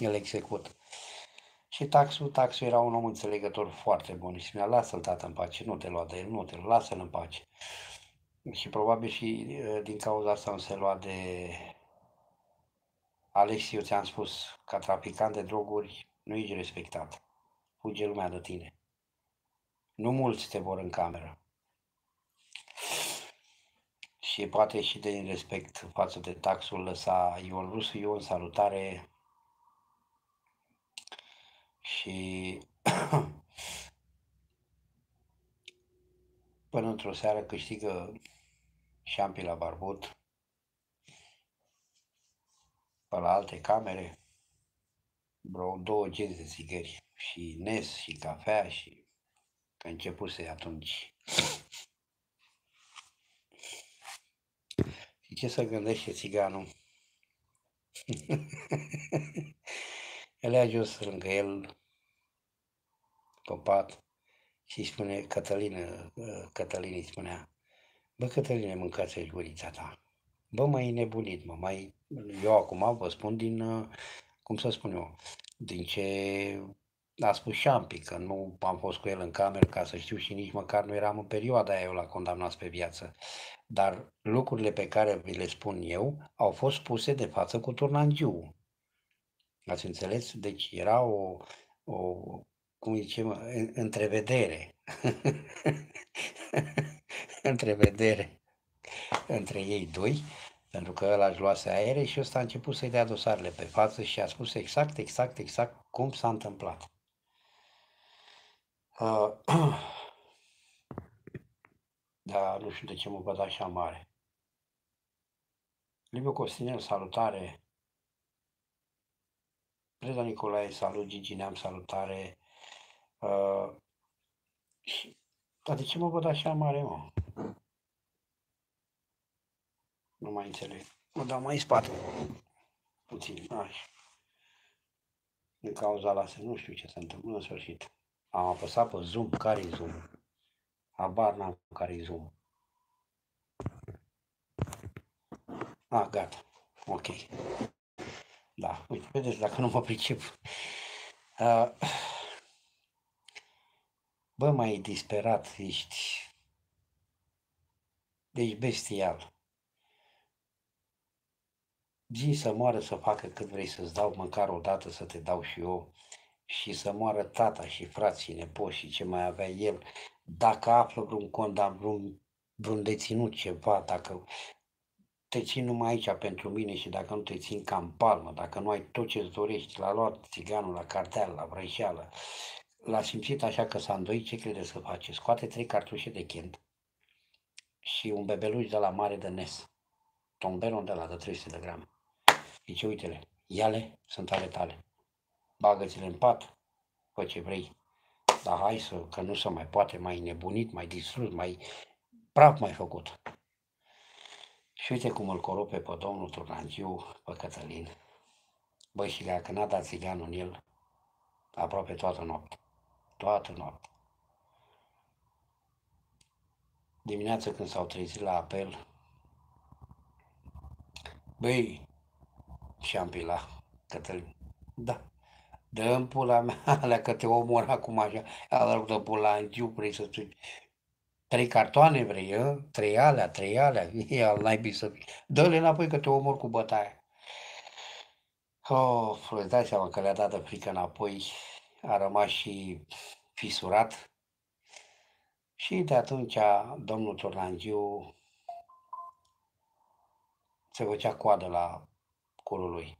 îl execut. Și taxul, taxul era un om înțelegător foarte bun și mi-a lasă-l tată în pace, nu te lua de el, nu te lasă-l în pace. Și probabil și din cauza asta nu se lua de Alex, eu ți-am spus, ca traficant de droguri, nu ești respectat. Fuge lumea de tine. Nu mulți te vor în cameră. Și poate și de respect față de taxul lăsa Ion Rusu, Ion, salutare. Și până într-o seară câștigă șampi la barbut, pe la alte camere, vreo două genți de țigări și nes și cafea și că începuse atunci. Și ce să gândește țiganul? el a ajuns lângă el, pe pat, și spune, Cătălină, uh, Cătălin îi spunea, bă, Cătăline, mâncați gurița ta. Bă, mai nebunit, mă, mai... Eu acum vă spun din, uh, cum să spun eu, din ce a spus Șampi că nu am fost cu el în cameră ca să știu și nici măcar nu eram în perioada aia eu la condamnat pe viață. Dar lucrurile pe care vi le spun eu au fost puse de față cu turnangiu. Ați înțeles? Deci era o, o cum zicem, întrevedere. întrevedere între ei doi, pentru că el își luase aere și ăsta a început să-i dea dosarele pe față și a spus exact, exact, exact cum s-a întâmplat. Ah, da, nu știu de ce mă văd așa mare. Liviu Costinel, salutare! Preda Nicolae, salut! Gigi Neam, salutare! Uh, dar de ce mă văd așa mare, mă? Nu mai înțeleg. Mă dau mai în spate. Puțin, așa. Din cauza la nu știu ce se întâmplă în sfârșit. Am apăsat pe zoom. care e zoom? Habar n-am care e zoom. Ah, gata. Ok. Da, uite, vedeți, dacă nu mă pricep. Uh, bă, mai disperat ești. Deci bestial. Zi să moară să facă cât vrei să-ți dau, măcar o dată să te dau și eu și să moară tata și frații, nepoți și ce mai avea el, dacă află vreun condam, vreun, vreun deținut ceva, dacă te țin numai aici pentru mine și dacă nu te țin ca în palmă, dacă nu ai tot ce-ți dorești, la luat țiganul, la cartel, la vrăjeală, l-a simțit așa că s-a îndoit, ce credeți să face? Scoate trei cartușe de chent și un bebeluș de la mare de nes, tomberon de la de 300 de grame. Zice, uite-le, ia-le, sunt ale tale bagă ți în pat, fă ce vrei. Dar hai să, că nu se mai poate, mai nebunit, mai distrus, mai praf mai făcut. Și uite cum îl corupe pe domnul Turnangiu, pe Cătălin. Băi, și n a dat țiganul în el aproape toată noaptea. Toată noaptea. Dimineața când s-au trezit la apel, băi, și am pilat Cătălin. Da, Dă-mi pula mea, alea că te omor acum așa, a dă pula în tiu, vrei să ți Trei cartoane vrei, a? Ă? trei alea, trei alea, e al naibii să fii. Dă-le înapoi că te omor cu bătaia. Oh, îți dai seama că le-a dat de frică înapoi, a rămas și fisurat. Și de atunci domnul Tornangiu se făcea coadă la curul lui.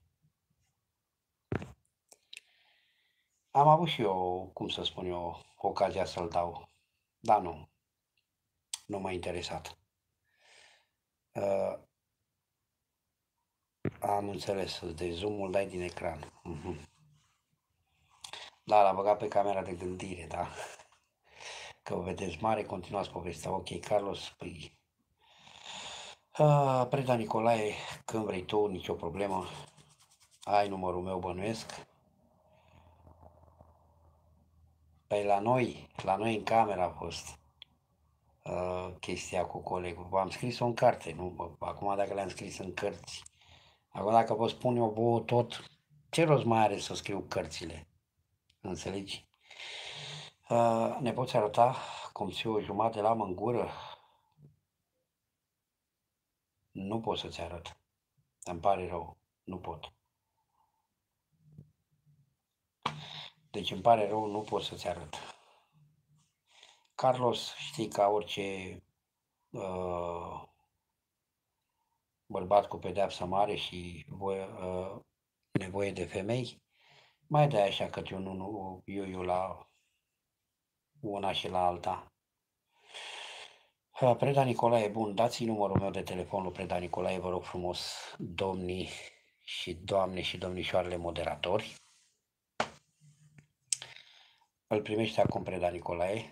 am avut și eu, cum să spun eu, ocazia să-l dau, dar nu, nu m-a interesat. Uh, am înțeles, de zoom-ul dai din ecran. Uh-huh. Da, l-a băgat pe camera de gândire, da. Că o vedeți mare, continuați povestea. Ok, Carlos, păi... Uh, Preda Nicolae, când vrei tu, nicio problemă. Ai numărul meu, bănuiesc. Păi la noi, la noi în cameră a fost uh, chestia cu colegul. Am scris-o în carte, nu? Acum dacă le-am scris în cărți. Acum dacă vă spun eu bă, tot, ce rost mai are să scriu cărțile? Înțelegi? Uh, ne poți arăta cum ți o jumătate la în gură? Nu pot să-ți arăt. Îmi pare rău. Nu pot. Deci îmi pare rău, nu pot să-ți arăt. Carlos, știi, ca orice uh, bărbat cu pedeapsă mare și voie, uh, nevoie de femei, mai dai așa că un, un, un la una și la alta. Uh, Preda Nicolae, bun, dați numărul meu de telefon lui Preda Nicolae, vă rog frumos, domnii și doamne și domnișoarele moderatori. Îl primești acum preda Nicolae.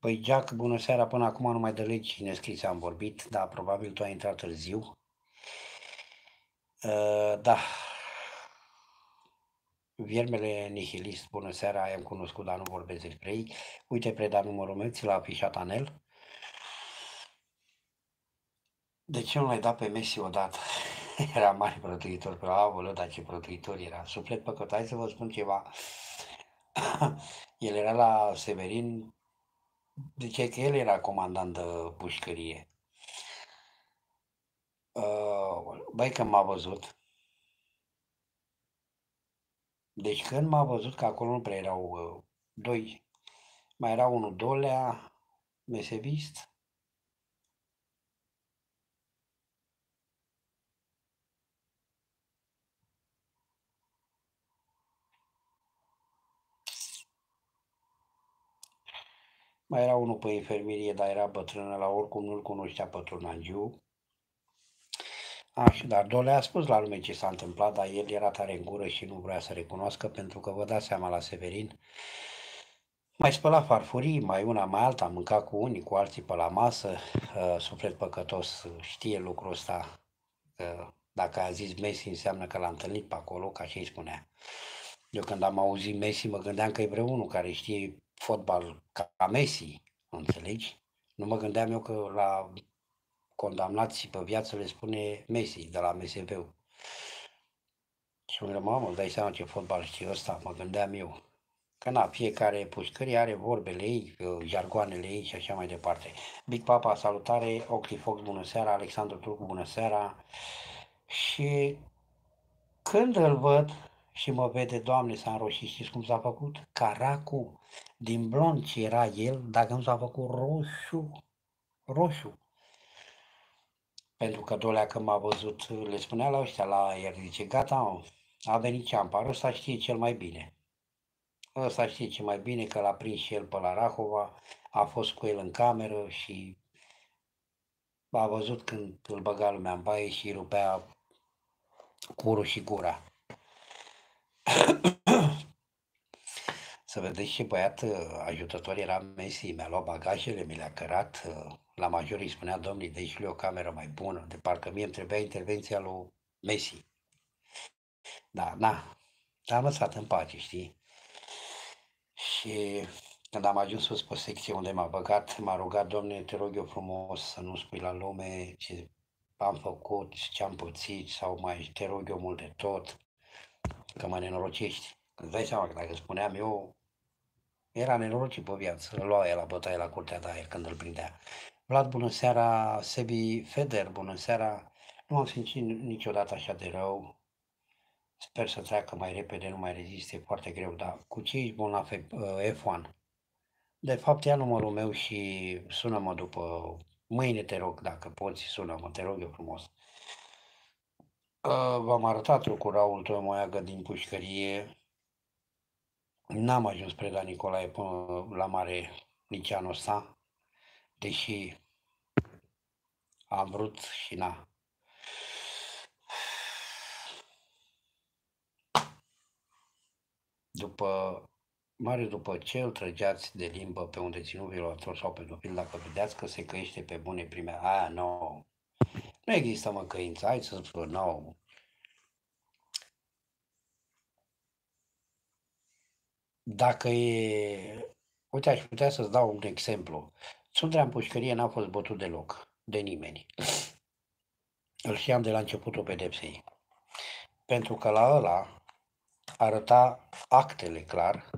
Păi, Jack, bună seara, până acum nu mai de legi nescrise am vorbit, dar probabil tu ai intrat târziu. Uh, da, Viermele nihilist, bună seara, i-am cunoscut, dar nu vorbesc despre ei. Uite, preda numărul meu, ți l-a afișat Anel. De ce nu l-ai dat pe Messi odată? era mare protuitor pe avolă, dar ce protuitor era. Suflet păcătoare, să vă spun ceva. El era la Severin, zice că el era comandant de pușcărie. Uh, băi că m-a văzut. Deci când m-a văzut că acolo nu prea erau uh, doi, mai era unul Dolea, mesevist, Mai era unul pe infermerie, dar era bătrână, la oricum nu-l cunoștea pe Trunangiu. Așa, dar Dole a spus la lume ce s-a întâmplat, dar el era tare în gură și nu vrea să recunoască, pentru că vă dați seama la Severin, mai spăla farfurii, mai una, mai alta, mâncat cu unii, cu alții pe la masă, uh, suflet păcătos știe lucrul ăsta, uh, dacă a zis Messi înseamnă că l-a întâlnit pe acolo, ca și îi spunea. Eu când am auzit Messi mă gândeam că e vreunul care știe fotbal ca Messi, înțelegi? Nu mă gândeam eu că la condamnați pe viață le spune Messi de la MSV-ul. Și îmi mamă, dai seama ce fotbal și ăsta, mă gândeam eu. Că na, fiecare pușcări are vorbele ei, jargoanele ei și așa mai departe. Big Papa, salutare, Octi Fox, bună seara, Alexandru Turcu, bună seara. Și când îl văd, și mă vede, Doamne, s-a înroșit, știți cum s-a făcut? Caracul din blond ce era el, dacă nu s-a făcut roșu, roșu. Pentru că dolea că m-a văzut, le spunea la ăștia, la el, zice, gata, a venit ceampar, ăsta știe cel mai bine. Ăsta știe ce mai bine că l-a prins și el pe la Rahova, a fost cu el în cameră și a văzut când îl băga lumea în baie și rupea curul și gura. să vedeți ce băiat ajutător era Messi, mi-a luat bagajele, mi le-a cărat. La major îi spunea, domnului, deci o cameră mai bună, de parcă mie îmi trebuia intervenția lui Messi. Da, na, l-am lăsat în pace, știi? Și când am ajuns sus pe secție unde m-a băgat, m-a rugat, domnule, te rog eu frumos să nu spui la lume ce am făcut, ce am pățit sau mai te rog eu mult de tot că mă nenorocești. Îți dai seama că dacă spuneam eu, era nenorocit pe viață, îl lua el la bătaie la curtea de aer când îl prindea. Vlad, bună seara, Sebi Feder, bună seara. Nu am simțit niciodată așa de rău. Sper să treacă mai repede, nu mai reziste, e foarte greu, dar cu ce ești bun la F1? De fapt, ia numărul meu și sună-mă după... Mâine te rog, dacă poți, sună-mă, te rog eu frumos. V-am arătat eu cu Raul din pușcărie. N-am ajuns spre la Nicolae până la mare nici anul ăsta, deși am vrut și n-a. După mare după ce îl trăgeați de limbă pe un deținut violator sau pedofil, dacă vedeați că se căiește pe bune primea, aia nu, no. Nu există măcăință, hai să spun, nu. Dacă e... Uite, aș putea să-ți dau un exemplu. Sudrea în pușcărie n-a fost bătut deloc, de nimeni. Îl știam de la începutul pedepsei. Pentru că la ăla arăta actele clar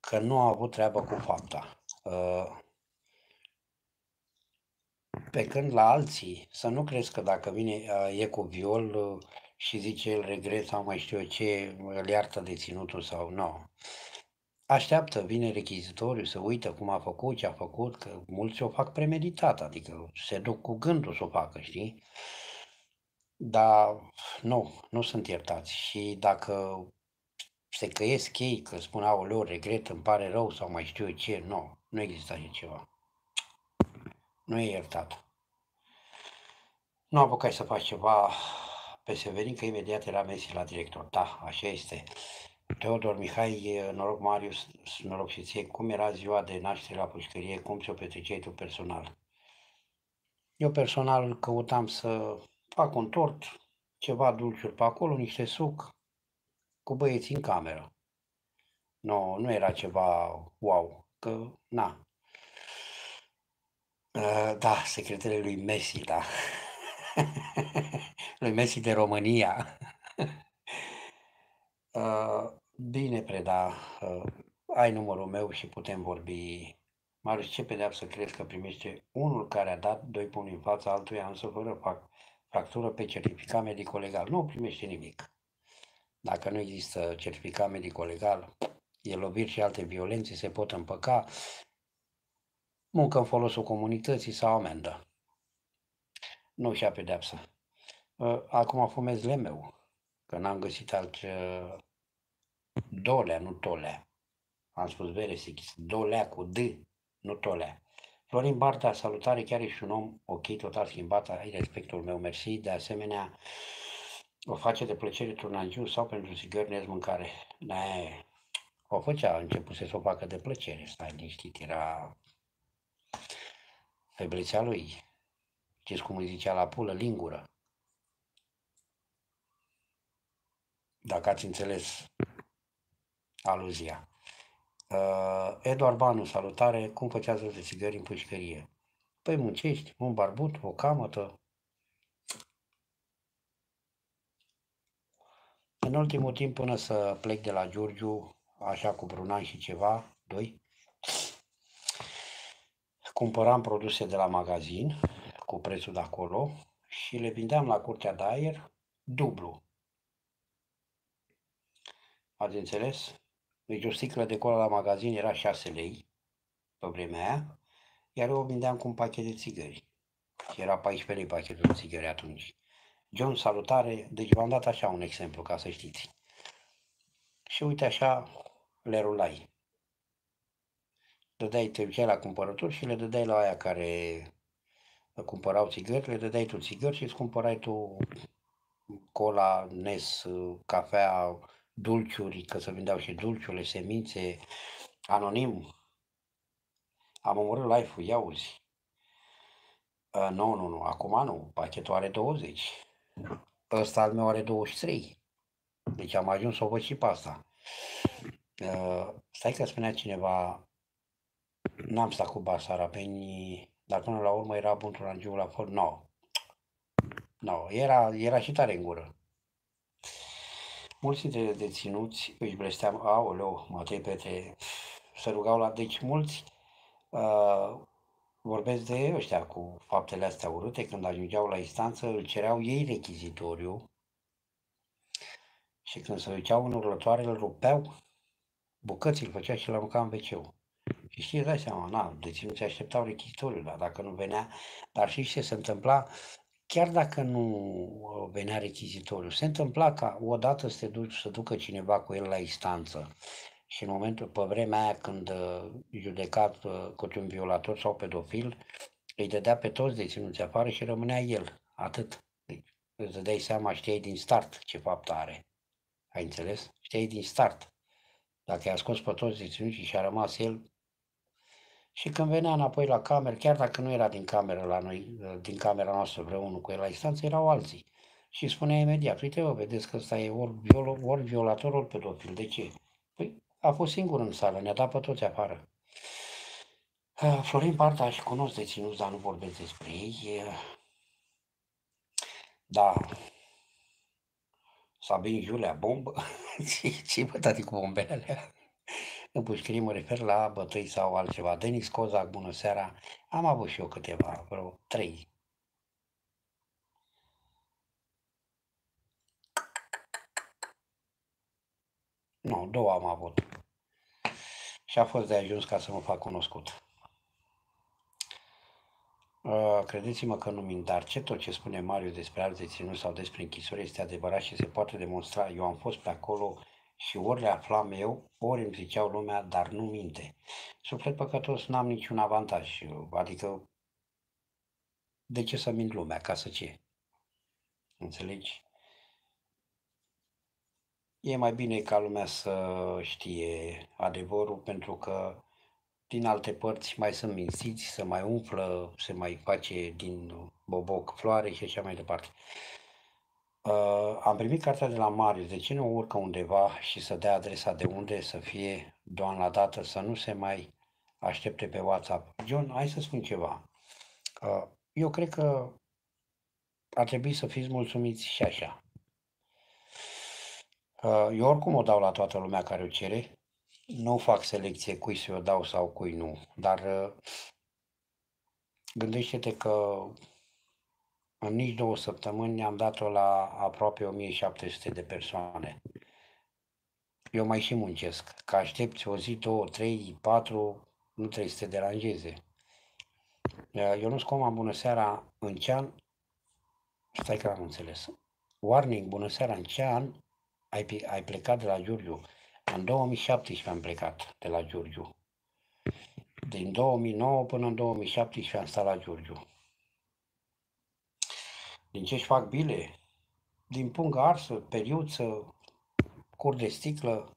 că nu a avut treabă cu fapta. Uh, pe când la alții, să nu crezi că dacă vine, uh, e cu viol uh, și zice el regret sau mai știu eu ce, îl iartă deținutul sau nu. Așteaptă, vine rechizitoriu, să uită cum a făcut, ce a făcut, că mulți o fac premeditat, adică se duc cu gândul să o facă, știi? Dar nu, nu sunt iertați și dacă se căiesc ei că spun, leu regret, îmi pare rău sau mai știu eu ce, nu, nu există așa ceva. Nu e iertat nu apucai să faci ceva pe Severin, că imediat era Messi la director. Da, așa este. Teodor Mihai, noroc Marius, noroc și ție, cum era ziua de naștere la pușcărie, cum ți-o petreceai tu personal? Eu personal căutam să fac un tort, ceva dulciuri pe acolo, niște suc, cu băieții în cameră. Nu, nu era ceva wow, că na. Ă, da, secretele lui Messi, da. lui Messi de România. Uh, bine, Preda, uh, ai numărul meu și putem vorbi. Marius, ce pedeapsă crezi că primește unul care a dat doi puni în fața altuia, însă fără fac fractură pe certificat medico-legal? Nu primește nimic. Dacă nu există certificat medico-legal, e lovit și alte violențe se pot împăca, muncă în folosul comunității sau amendă nu și-a pedeapsa. Ă, acum fumez lemeu, că n-am găsit alt ă, dolea, nu tolea. Am spus Veresic, dolea cu D, nu tolea. Florin Barta, salutare, chiar ești un om ok, total schimbat, ai respectul meu, mersi. De asemenea, o face de plăcere turnangiu sau pentru sigur ne mâncare. Ne, o făcea, a început să o facă de plăcere, stai liniștit, era feblețea lui. Știți cum îi zicea la pulă? Lingură. Dacă ați înțeles aluzia. Uh, Eduard Banu, salutare, cum făcează de țigări în pușcărie? Păi muncești, un barbut, o camătă. În ultimul timp, până să plec de la Giurgiu, așa cu Brunan și ceva, doi, cumpăram produse de la magazin cu prețul de acolo și le vindeam la curtea de aer dublu. Ați înțeles? Deci o sticlă de cola la magazin era 6 lei pe vremea aia, iar eu o vindeam cu un pachet de țigări. Și era 14 lei pachetul de țigări atunci. John, salutare! Deci v-am dat așa un exemplu, ca să știți. Și uite așa le rulai. Dădeai, te la cumpărături și le dădeai la aia care cumpărau țigări, le dădeai tu țigări și îți cumpărai tu cola, nes, cafea, dulciuri, că se vindeau și dulciurile, semințe, anonim. Am omorât life-ul, ia uzi. Uh, nu, nu, nu, acum nu, pachetul are 20. Ăsta al meu are 23. Deci am ajuns să o văd și pe asta. Uh, stai că spunea cineva, n-am stat cu basarabenii, dar până la urmă era bun Turangiu la fără? nu. Nu, era, era și tare în gură. Mulți dintre deținuți își blesteam, aoleu, trei pete, se rugau la... Deci mulți uh, vorbesc de ăștia cu faptele astea urâte, când ajungeau la instanță, îl cereau ei rechizitoriu și când se duceau în urlătoare, îl rupeau bucăți, îl făcea și l-arunca în wc și știi, îți dai seama, na, deci nu se așteptau rechizitorul, dar dacă nu venea, dar și ce se întâmpla, chiar dacă nu uh, venea rechizitorul, se întâmpla ca odată să te duci să ducă cineva cu el la instanță și în momentul, pe vremea aia când uh, judecat uh, cu un violator sau pedofil, îi dădea pe toți deținuți afară și rămânea el, atât. Deci, îți dădeai seama, știai din start ce fapt are. Ai înțeles? Știai din start. Dacă i-a scos pe toți deținuții și a rămas el, și când venea înapoi la cameră, chiar dacă nu era din cameră la noi, din camera noastră vreunul cu el la instanță, erau alții. Și spunea imediat, uite vă, vedeți că ăsta e ori, viol, ori violator, ori pedofil. De ce? Păi a fost singur în sală, ne-a dat pe toți afară. Florin și cunosc ținut, dar nu vorbesc despre ei. Da, Sabin Iulia, bombă? ce, ce bă, tati, cu bombele alea? împușciri mă refer la bătăi sau altceva. Denis Cozac, bună seara. Am avut și eu câteva, vreo trei. Nu, două am avut. Și a fost de ajuns ca să mă fac cunoscut. Uh, credeți-mă că nu mint, dar ce tot ce spune Mario despre alte ținuri sau despre închisori este adevărat și se poate demonstra. Eu am fost pe acolo și ori le aflam eu, ori îmi ziceau lumea, dar nu minte. Suflet păcătos n-am niciun avantaj, adică de ce să mint lumea, ca să ce? Înțelegi? E mai bine ca lumea să știe adevărul, pentru că din alte părți mai sunt mințiți, se mai umflă, se mai face din boboc floare și așa mai departe. Uh, am primit cartea de la Marius. De ce nu urcă undeva și să dea adresa de unde să fie doamna dată, să nu se mai aștepte pe WhatsApp? John, hai să spun ceva. Uh, eu cred că ar trebui să fiți mulțumiți și așa. Uh, eu oricum o dau la toată lumea care o cere. Nu fac selecție cui să o dau sau cui nu. Dar uh, gândește-te că în nici două săptămâni ne-am dat-o la aproape 1700 de persoane. Eu mai și muncesc, că aștepți o zi, două, trei, patru, nu trebuie să te deranjeze. Eu eh, nu Coma, bună seara, în Cean, stai că am înțeles. Warning, bună seara, în Cean, ai, ai plecat de la Giurgiu. În 2017 am plecat de la Giurgiu. Din 2009 până în 2017 am stat la Giurgiu. Din ce își fac bile? Din pungă arsă, periuță, cur de sticlă.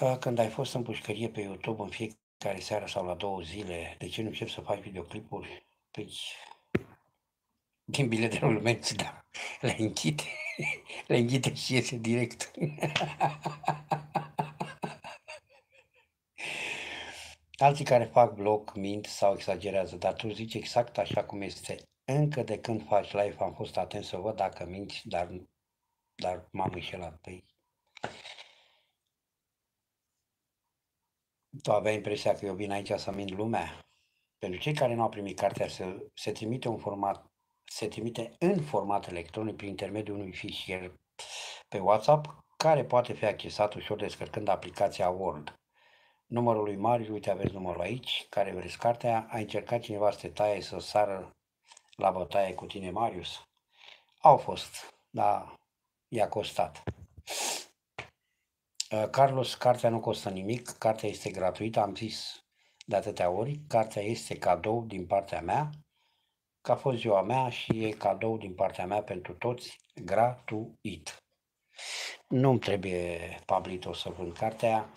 Ă, când ai fost în pușcărie pe YouTube în fiecare seară sau la două zile, de ce nu începi să faci videoclipuri? Păi, din bile de rulmenți, da, le închide, le închide și iese direct. Alții care fac blog mint sau exagerează, dar tu zici exact așa cum este. Încă de când faci live am fost atent să văd dacă minți, dar, dar m-am înșelat. ei. Tu aveai impresia că eu vin aici să mint lumea? Pentru cei care nu au primit cartea, se, se trimite un format se trimite în format electronic prin intermediul unui fișier pe WhatsApp, care poate fi accesat ușor descărcând aplicația Word. Numărul lui Marius, uite aveți numărul aici, care vreți cartea, a încercat cineva să te taie să sară la bătaie cu tine, Marius? Au fost, dar i-a costat. Uh, Carlos, cartea nu costă nimic, cartea este gratuită, am zis de atâtea ori, cartea este cadou din partea mea, că a fost ziua mea și e cadou din partea mea pentru toți, gratuit. Nu-mi trebuie, Pablito, să vând cartea,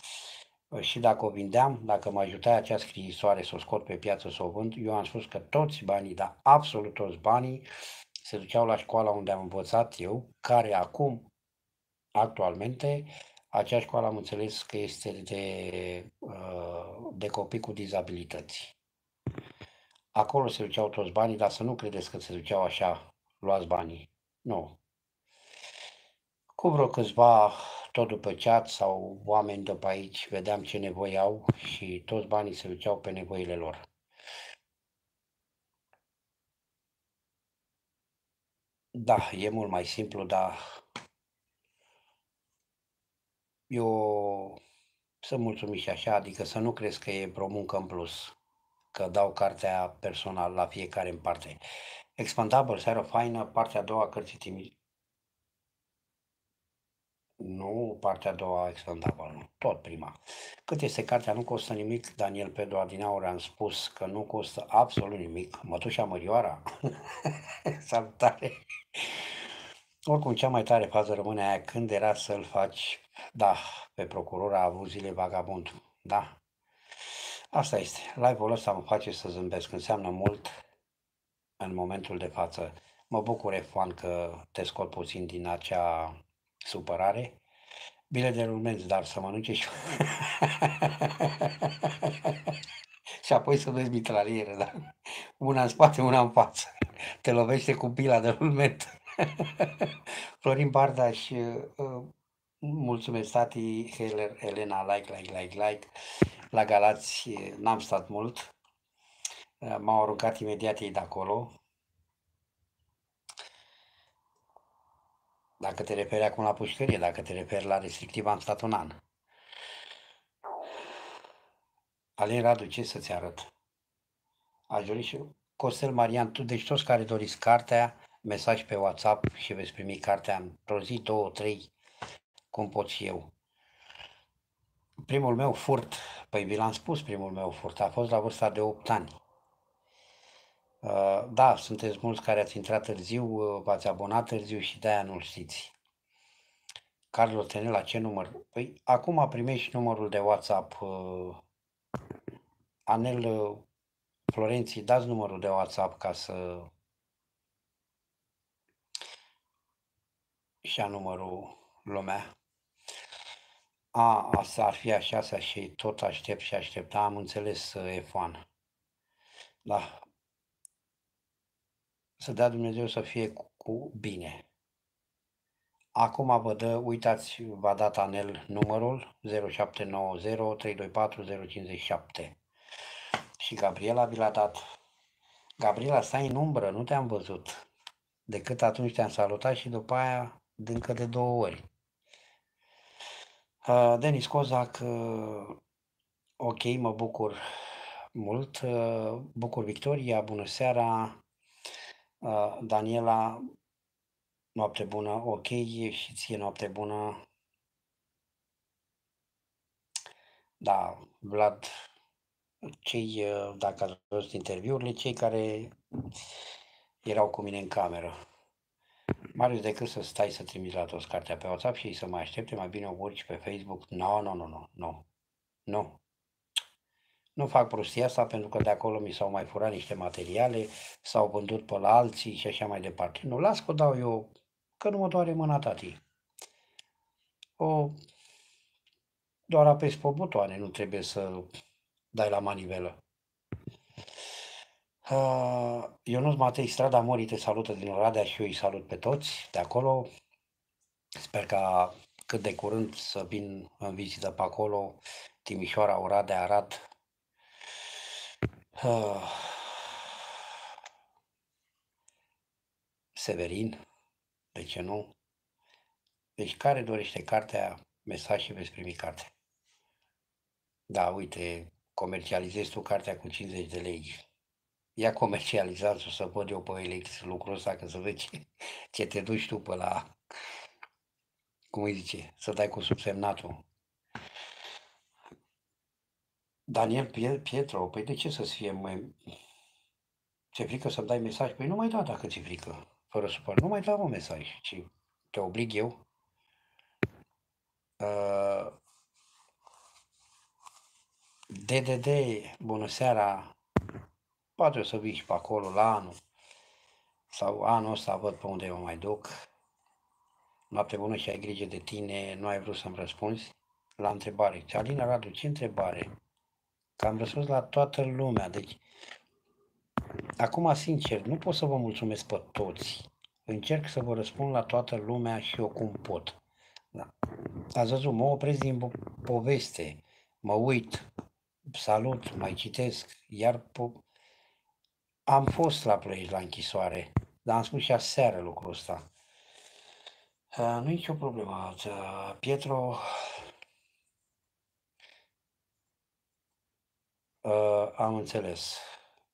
și dacă o vindeam, dacă mă ajuta acea scrisoare să o scot pe piață, să o vând, eu am spus că toți banii, dar absolut toți banii, se duceau la școala unde am învățat eu, care acum, actualmente, acea școală am înțeles că este de, uh, de copii cu dizabilități. Acolo se duceau toți banii, dar să nu credeți că se duceau așa, luați banii. Nu. Cu vreo câțiva tot după ceat sau oameni după aici, vedeam ce nevoi au și toți banii se duceau pe nevoile lor. Da, e mult mai simplu, dar eu sunt mulțumit și așa, adică să nu crezi că e vreo muncă în plus, că dau cartea personală la fiecare în parte. Expandable, seară faină, partea a doua a cărții nu partea a doua Alexandra nu, tot prima. Cât este cartea, nu costă nimic, Daniel Pedro Adinaure am spus că nu costă absolut nimic, mătușa Mărioara, salutare! Oricum, cea mai tare fază rămâne aia când era să-l faci, da, pe procuror a avut zile vagabond, da. Asta este, live-ul ăsta mă face să zâmbesc, înseamnă mult în momentul de față. Mă bucur, Efoan, că te scot puțin din acea supărare, bine de rumenți, dar să mănânce și... și apoi să vezi mitraliere, da? Una în spate, una în față. Te lovește cu pila de rulment. Florin Bardaș, uh, mulțumesc tati, Heller, Elena, like, like, like, like. La Galați uh, n-am stat mult, uh, m-au aruncat imediat ei de acolo, Dacă te referi acum la pușcărie, dacă te referi la restrictiv, am stat un an. Alin Radu, ce să-ți arăt? Aș dori și Costel Marian, tu, deci toți care doriți cartea, mesaj pe WhatsApp și veți primi cartea într-o zi, două, trei, cum pot și eu. Primul meu furt, păi vi l-am spus, primul meu furt a fost la vârsta de 8 ani. Uh, da, sunteți mulți care ați intrat târziu, uh, v-ați abonat târziu și de-aia nu știți. Carlos Tenela, la ce număr? Păi acum primești numărul de WhatsApp. Uh, Anel Florenții, dați numărul de WhatsApp ca să și a numărul lumea. A, asta ar fi așa și tot aștept și aștept. Da, am înțeles, Efan. Da, să dea Dumnezeu să fie cu, cu bine. Acum vă dă, uitați, v-a dat anel numărul 0790-324-057. Și Gabriela vi l-a dat. Gabriela, stai în umbră, nu te-am văzut. Decât atunci te-am salutat și după aia încă de două ori. Uh, Denis Cozac, uh, ok, mă bucur mult. Uh, bucur Victoria, bună seara. Uh, Daniela, noapte bună, ok, și ție noapte bună. Da, Vlad, cei, uh, dacă ați văzut interviurile, cei care erau cu mine în cameră. Marius, decât să stai să trimiți la toți cartea pe WhatsApp și să mai aștepte, mai bine o urci pe Facebook. Nu, no, nu, no, nu, no, nu, nu, nu nu fac prostia asta pentru că de acolo mi s-au mai furat niște materiale, s-au vândut pe la alții și așa mai departe. Nu, las că o dau eu, că nu mă doare mâna tati. O, doar apesi pe butoane, nu trebuie să dai la manivelă. Ionuț Matei, Strada Morii te salută din Oradea și eu îi salut pe toți de acolo. Sper ca cât de curând să vin în vizită pe acolo, Timișoara, Oradea, Arad, Ah. Severin, de ce nu? Deci care dorește cartea, mesaj și veți primi carte. Da, uite, comercializezi tu cartea cu 50 de lei. Ia comercializați, o să văd eu pe Elix lucrul ăsta, că să vezi ce, ce te duci tu pe la, cum îi zice, să dai cu subsemnatul. Daniel Pietro, păi de ce să fie mai... Ți-e frică să-mi dai mesaj? Păi nu mai da dacă ți-e frică, fără supăr. Nu mai dau un mesaj, ci te oblig eu. Uh, DDD, bună seara, poate o să vii și pe acolo la anul sau anul ăsta văd pe unde mă mai duc. Noapte bună și ai grijă de tine, nu ai vrut să-mi răspunzi la întrebare. Alina Radu, ce întrebare? am răspuns la toată lumea. Deci, acum, sincer, nu pot să vă mulțumesc pe toți. Încerc să vă răspund la toată lumea și eu cum pot. Da. Ați văzut, mă opresc din poveste, mă uit, salut, mai citesc, iar po- am fost la plăiești la închisoare, dar am spus și aseară lucrul ăsta. Uh, nu e nicio problemă. Ă, Pietro Uh, am înțeles.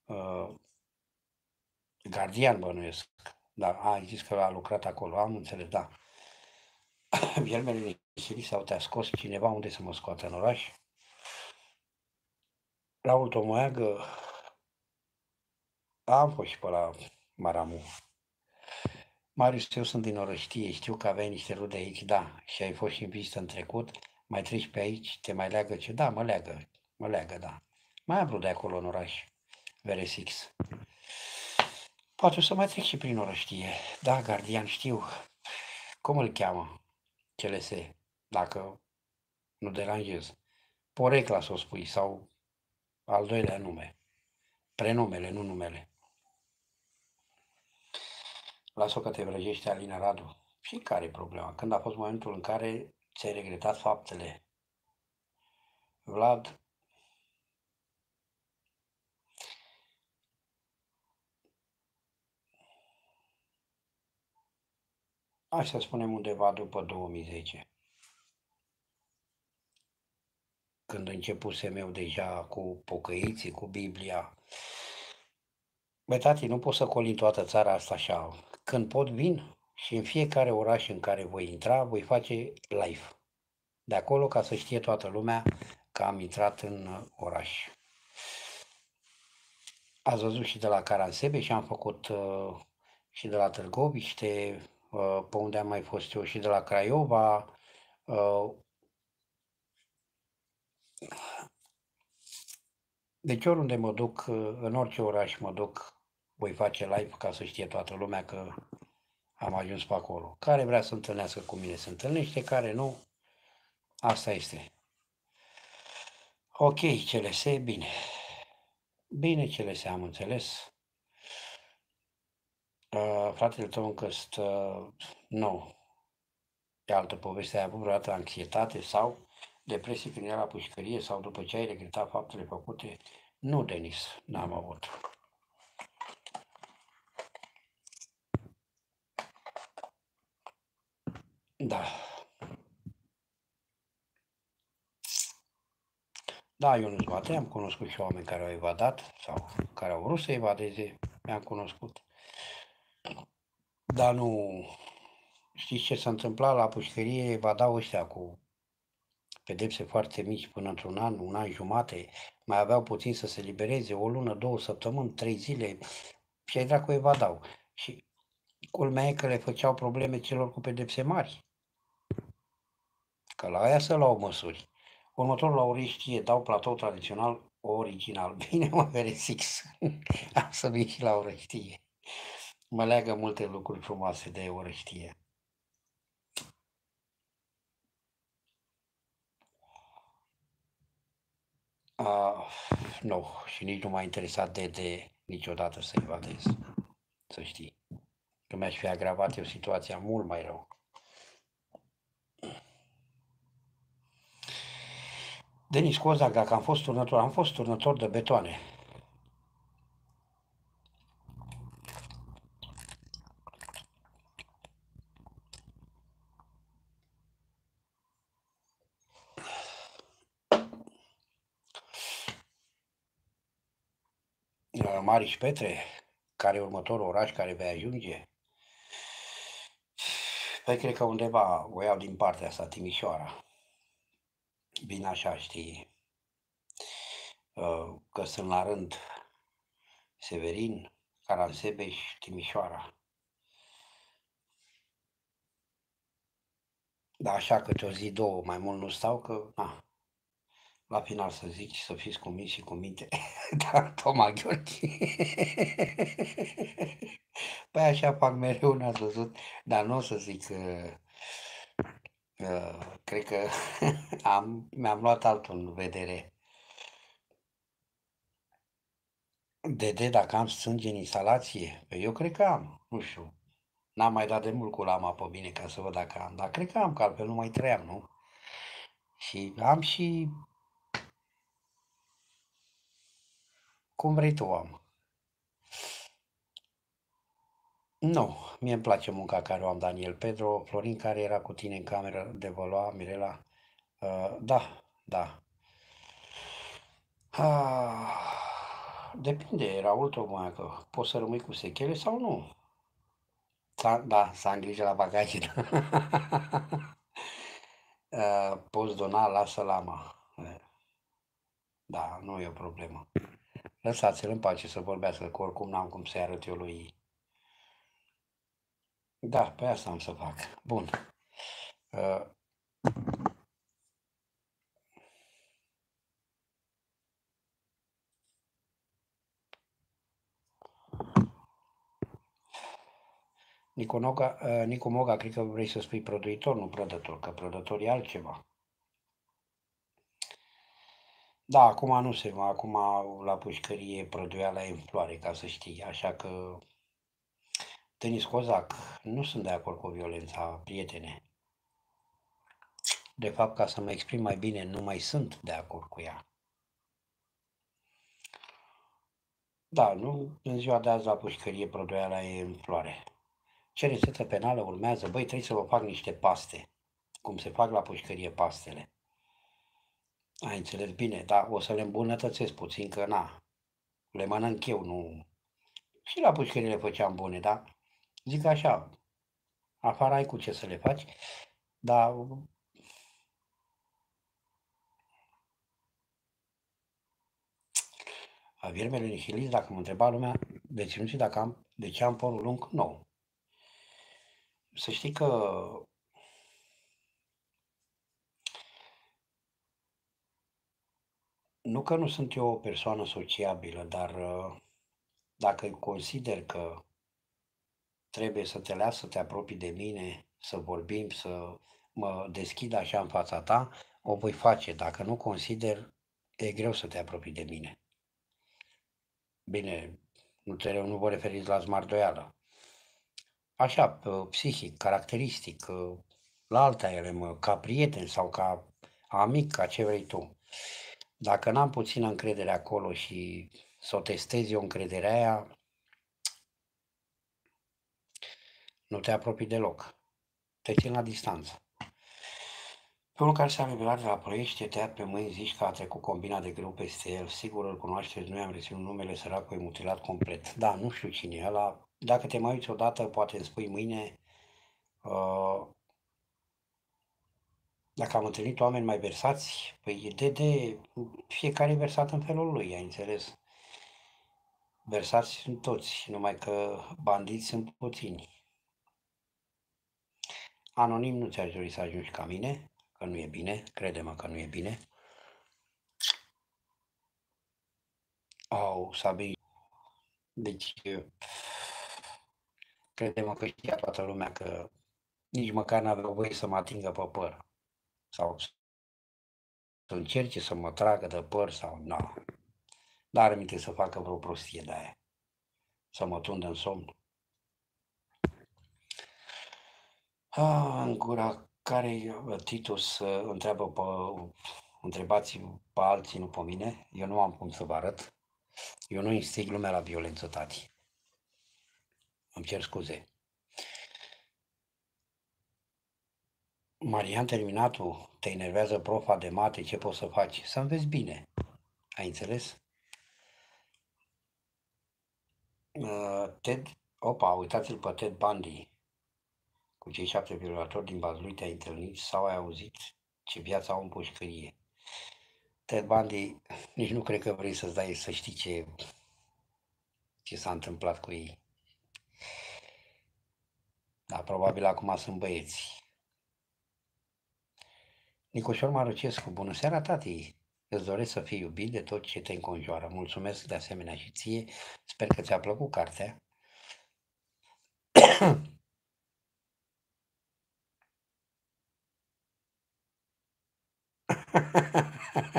Uh, gardian bănuiesc. Da, a zis că a lucrat acolo, am înțeles, da. Viermele mi-a sau te-a scos cineva, unde să mă scoată în oraș? La Ultomoiagă am fost și pe la Maramu. Marius, eu sunt din Orăștie, știu că aveai niște rude aici, da, și ai fost și în vizită în trecut, mai treci pe aici, te mai leagă ce? Da, mă leagă, mă leagă, da. Mai am vrut de acolo în oraș, Veresix. Poate o să mai trec și prin orăștie. Da, gardian, știu. Cum îl cheamă? CLS, dacă nu deranjez. Porecla să o spui, sau al doilea nume. Prenumele, nu numele. Lasă-o că te vrăjește Alina Radu. Și care e problema? Când a fost momentul în care ți-ai regretat faptele? Vlad, Hai să spunem undeva după 2010. Când începusem eu deja cu pocăiții, cu Biblia. Băi, tati, nu pot să colin toată țara asta așa. Când pot, vin și în fiecare oraș în care voi intra, voi face live. De acolo, ca să știe toată lumea că am intrat în oraș. Ați văzut și de la Caransebe și am făcut uh, și de la Târgoviște, Uh, pe unde am mai fost eu și de la Craiova. Uh, deci oriunde mă duc, uh, în orice oraș mă duc, voi face live ca să știe toată lumea că am ajuns pe acolo. Care vrea să întâlnească cu mine se întâlnește, care nu, asta este. Ok, CLS, bine. Bine, CLS, am înțeles. Uh, fratele tău încă stă... Nu. E altă poveste. Ai avut vreodată anxietate sau depresie când era la pușcărie sau după ce ai regretat faptele făcute? Nu, Denis, n-am avut. Da. Da, eu nu-ți am cunoscut și oameni care au evadat sau care au vrut să evadeze, mi-am cunoscut. Dar nu... Știți ce s-a întâmplat la pușcărie? Va da ăștia cu pedepse foarte mici până într-un an, un an jumate, mai aveau puțin să se libereze, o lună, două săptămâni, trei zile, și ai dracu dau. Și culmea e că le făceau probleme celor cu pedepse mari. Că la aia să luau măsuri. Următorul la ori știe, dau platou tradițional original. Bine, mă, Resix, am să vin și la o știe mă leagă multe lucruri frumoase de orăștie. Uh, nu, și nici nu m-a interesat de, de niciodată să i vadez, să știi. Că mi-aș fi agravat eu situația mult mai rău. Denis Cozac, dacă am fost turnător, am fost turnător de betoane. Mariș Petre, care e următorul oraș care vei ajunge? Păi cred că undeva o iau din partea asta, Timișoara. Bine așa, știi, uh, că sunt la rând Severin, și Timișoara. Dar așa că o zi, două, mai mult nu stau, că Ah la final să zici, să fiți cu minți și cu minte, dar Toma Gheorghe. păi așa fac mereu, n-ați văzut, dar nu o să zic că... Uh, cred că am, mi-am luat altul în vedere. Dede, dacă am sânge în instalație, păi eu cred că am, nu știu. N-am mai dat de mult cu lama pe bine ca să văd dacă am, dar cred că am, că altfel nu mai trăiam, nu? Și am și Cum vrei tu am. Nu, mie îmi place munca care o am, Daniel Pedro. Florin, care era cu tine în cameră, de vă lua, Mirela. Uh, da, da. Uh, depinde, Raul, tocmai că poți să rămâi cu sechele sau nu. S-a, da, s-a îngrijit la bagaje. uh, poți dona, lasă lama. Eh, da, nu e o problemă lăsați-l în pace să vorbească, că oricum n-am cum să-i arăt eu lui. Da, pe asta am să fac. Bun. Uh. Niconoga, uh, Nicu Moga, cred că vrei să spui produitor, nu prădător, că prădător e altceva. Da, acum nu se, acum la pușcărie prăduiala e în floare, ca să știi, așa că Denis Cozac, nu sunt de acord cu violența, prietene. De fapt, ca să mă exprim mai bine, nu mai sunt de acord cu ea. Da, nu, în ziua de azi la pușcărie prăduiala e în floare. Ce rețetă penală urmează? Băi, trebuie să vă fac niște paste, cum se fac la pușcărie pastele. Ai înțeles bine, dar o să le îmbunătățesc puțin, că na, le mănânc eu, nu... Și la pușcării le făceam bune, da? Zic așa, afară ai cu ce să le faci, dar A viermele nihilist, dacă mă întreba lumea, deci nu știu dacă am, de ce am porul lung, nou. Să știi că nu că nu sunt eu o persoană sociabilă, dar uh, dacă consider că trebuie să te las să te apropii de mine, să vorbim, să mă deschid așa în fața ta, o voi face. Dacă nu consider, e greu să te apropii de mine. Bine, nu, te, nu vă referiți la smardoială. Așa, psihic, caracteristic, uh, la alta ele, mă, ca prieten sau ca amic, ca ce vrei tu. Dacă n-am puțină încredere acolo și să o testez eu încrederea aia, nu te apropii deloc. Te țin la distanță. Pe unul care s-a revelat de la proiecte, te pe mâini, zici că a trecut combina de greu peste el. Sigur îl cunoașteți, nu am reținut numele, săracul e mutilat complet. Da, nu știu cine e ăla. Dacă te mai uiți odată, poate îmi spui mâine, uh, dacă am întâlnit oameni mai versați, păi e de, de fiecare versat în felul lui, ai înțeles? Versați sunt toți, numai că bandiți sunt puțini. Anonim nu ți-aș dori să ajungi ca mine, că nu e bine, crede-mă că nu e bine. Au, oh, Sabi, deci crede-mă că știa toată lumea că nici măcar n-aveau voie să mă atingă pe păr sau să încerce să mă tragă de păr sau nu. Dar are minte să facă vreo prostie de aia. Să mă tundă în somn. Ah, în gura care Titus ă, întreabă pe, întrebați pe alții, nu pe mine. Eu nu am cum să vă arăt. Eu nu instig lumea la violență, tati. Îmi cer scuze. Marian terminatul, te enervează profa de mate, ce poți să faci? Să înveți bine. Ai înțeles? Uh, Ted, opa, uitați-l pe Ted Bundy cu cei șapte violatori din Bazlui te-ai întâlnit sau ai auzit ce viața au în pușcărie. Ted Bundy, nici nu cred că vrei să-ți dai să știi ce, ce s-a întâmplat cu ei. Dar probabil acum sunt băieți Nicușor Marucescu, bună seara, tati! Îți doresc să fii iubit de tot ce te înconjoară. Mulțumesc de asemenea și ție. Sper că ți-a plăcut cartea.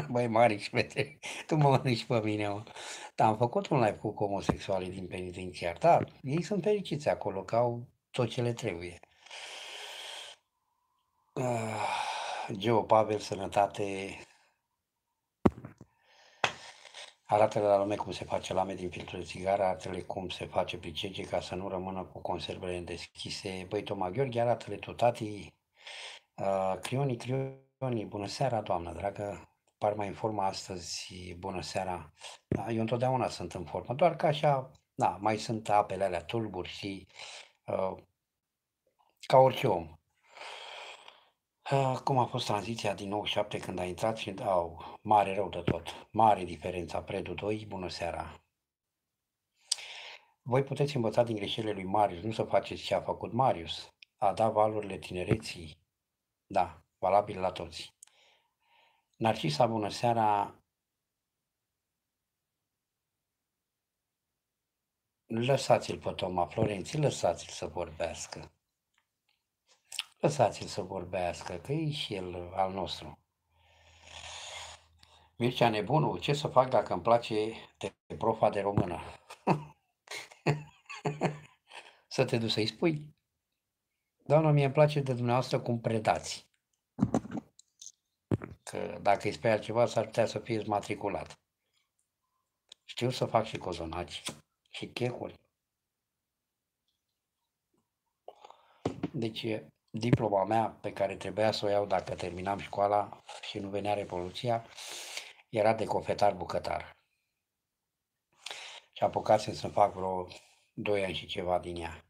Băi, mari pete. tu mă mănânci pe mine, mă. Dar am făcut un live cu homosexualii din penitenciar, da? ei sunt fericiți acolo, că au tot ce le trebuie. Uh. Geo Pavel, sănătate, arată la lume cum se face lame din filtrul de țigară, arată-le cum se face cege ca să nu rămână cu conservele deschise. Băi, Toma Gheorghe, arată-le tu, tati. Uh, Crioni, Crioni, bună seara, doamnă dragă, par mai în formă astăzi, bună seara. Da, eu întotdeauna sunt în formă, doar că așa, da, mai sunt apele alea tulburi și uh, ca orice om. Ah, cum a fost tranziția din 97 când a intrat și au mare rău de tot, mare diferența, Predu 2, bună seara! Voi puteți învăța din greșelile lui Marius, nu să faceți ce a făcut Marius, a dat valurile tinereții, da, valabil la toți. Narcisa, bună seara! Lăsați-l pe Toma Florenții, lăsați-l să vorbească. Lăsați-l să vorbească, că e și el al nostru. Mircea Nebunul, ce să fac dacă îmi place de profa de română? să te duci să-i spui. Doamna, mie îmi place de dumneavoastră cum predați. Că dacă îi spui altceva, s-ar putea să fieți matriculat. Știu să fac și cozonaci și checuri. Deci, diploma mea pe care trebuia să o iau dacă terminam școala și nu venea Revoluția, era de cofetar bucătar. Și apucasem să fac vreo 2 ani și ceva din ea.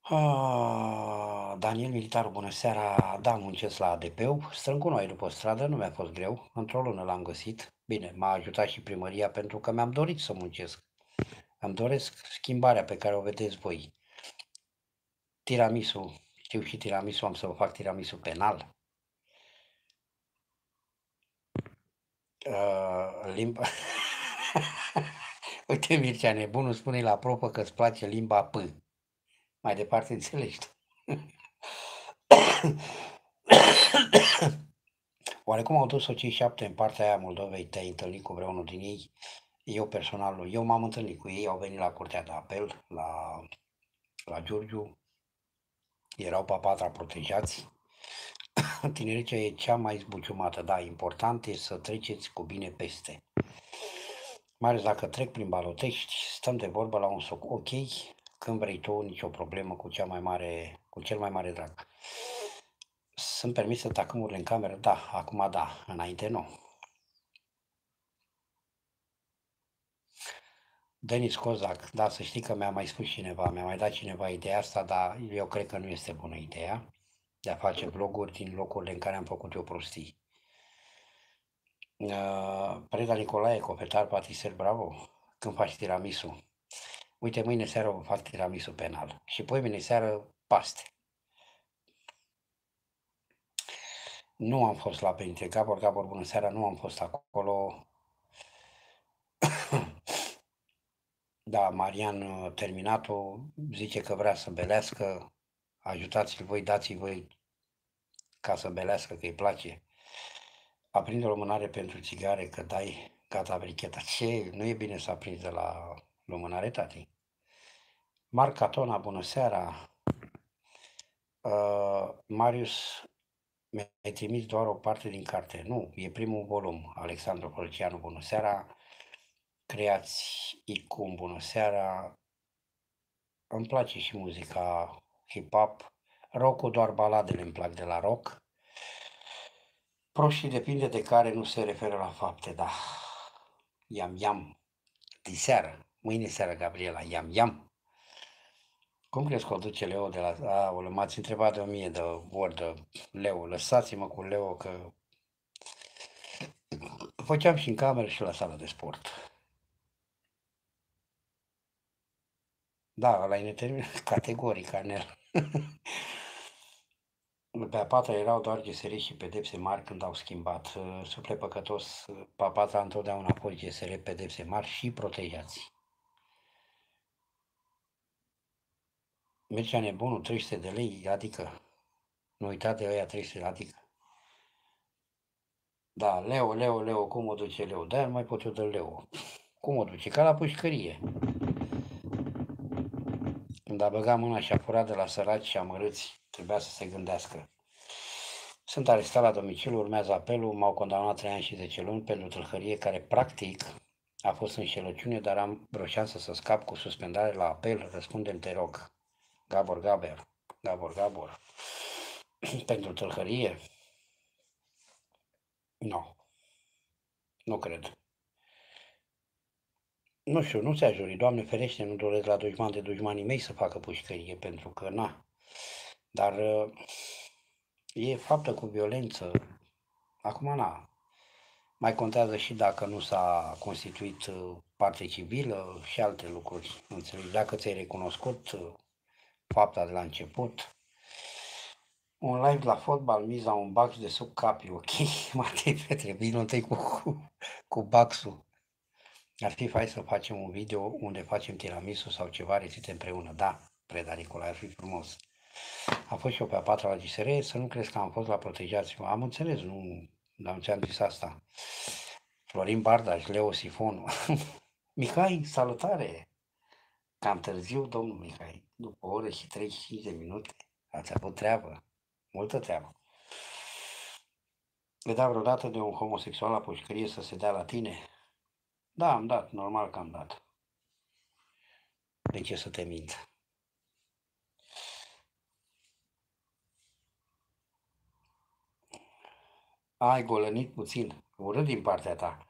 Ah, Daniel Militar, bună seara! Da, muncesc la ADP-ul, strâng noi după stradă, nu mi-a fost greu, într-o lună l-am găsit. Bine, m-a ajutat și primăria pentru că mi-am dorit să muncesc. Îmi doresc schimbarea pe care o vedeți voi tiramisu, știu și tiramisu, am să vă fac tiramisu penal. Uh, limba... Uite, Mircea Nebunul spune la propă că îți place limba P. Mai departe înțelegi tu. Oarecum au dus-o cei șapte în partea aia Moldovei, te-ai întâlnit cu vreunul din ei? Eu personal, eu m-am întâlnit cu ei, au venit la Curtea de Apel, la, la Giurgiu, erau pe patra protejați. Tinerețea e cea mai zbuciumată, da, important e să treceți cu bine peste. Mai ales dacă trec prin Balotești, stăm de vorbă la un soc ok, când vrei tu, nicio problemă cu, cea mai mare, cu cel mai mare drag. Sunt permise tacâmurile în cameră? Da, acum da, înainte nu. Denis Cozac, da, să știi că mi-a mai spus cineva, mi-a mai dat cineva ideea asta, dar eu cred că nu este bună ideea de a face vloguri din locurile în care am făcut eu prostii. Uh, Preda Nicolae, copetar, patiser, bravo, când faci tiramisu. Uite, mâine seară vă fac tiramisu penal și poi mâine seară paste. Nu am fost la Părinte Gabor, Gabor, bună seara, nu am fost acolo. Da, Marian uh, terminat-o, zice că vrea să belească, ajutați-l voi, dați-i voi ca să belească, că îi place. Aprinde o lumânare pentru țigare, că dai gata bricheta. Ce? Nu e bine să aprinzi de la lumânare, tati. Marc Tona, bună seara! Uh, Marius, mi-ai trimis doar o parte din carte. Nu, e primul volum. Alexandru Policianu, bună seara! creați Icum, bună seara! Îmi place și muzica hip-hop, rock doar baladele îmi plac de la rock. Proștii depinde de care nu se referă la fapte, da. Iam, iam, diseară, mâine seara, Gabriela, iam, iam. Cum crezi că o duce Leo de la... Aole, m-ați întrebat de o mie de ori de Leo. Lăsați-mă cu Leo că... Făceam și în cameră și la sala de sport. Da, la indeterminat, categoric, Anel. Pe a patra erau doar GSR și pedepse mari când au schimbat. Ă, Suple păcătos, pe patra întotdeauna a fost GSR, pedepse mari și protejați. Mircea Nebunul 300 de lei, adică, nu uita de aia 300, adică. Da, Leo, Leo, Leo, cum o duce Leo? Da, nu mai pot eu de Leo. Cum o duce? Ca la pușcărie. Când a băgat mâna și a furat de la săraci și amărâți, trebuia să se gândească. Sunt arestat la domiciliu, urmează apelul, m-au condamnat 3 ani și 10 luni pentru tâlhărie care practic a fost înșelăciune, dar am vreo șansă să scap cu suspendare la apel, răspundem te rog. Gabor Gaber, Gabor Gabor, pentru tâlhărie? Nu, no. nu cred nu știu, nu ți-aș dori, Doamne ferește, nu doresc la dușman de dușmanii mei să facă pușcărie, pentru că na. Dar e faptă cu violență. Acum na, mai contează și dacă nu s-a constituit uh, parte civilă și alte lucruri. Înțelegi? Dacă ți-ai recunoscut uh, fapta de la început. Un live la fotbal, miza un bax de sub capi, ok? Matei Petre, vino cu, cu, cu baxul. Ar fi fain să facem un video unde facem tiramisu sau ceva rețete împreună. Da, Preda Nicolae, ar fi frumos. A fost și eu pe a patra la GSR, să nu crezi că am fost la protejați. Am înțeles, nu, dar ți-am zis asta. Florin Bardaș, Leo Sifonu. Mihai, salutare! Cam târziu, domnul Mihai, după o oră și 35 de minute, ați avut treabă, multă treabă. Vedea vreodată de un homosexual la pușcărie să se dea la tine? Da, am dat, normal că am dat. De ce să te mint? Ai golănit puțin, urât din partea ta.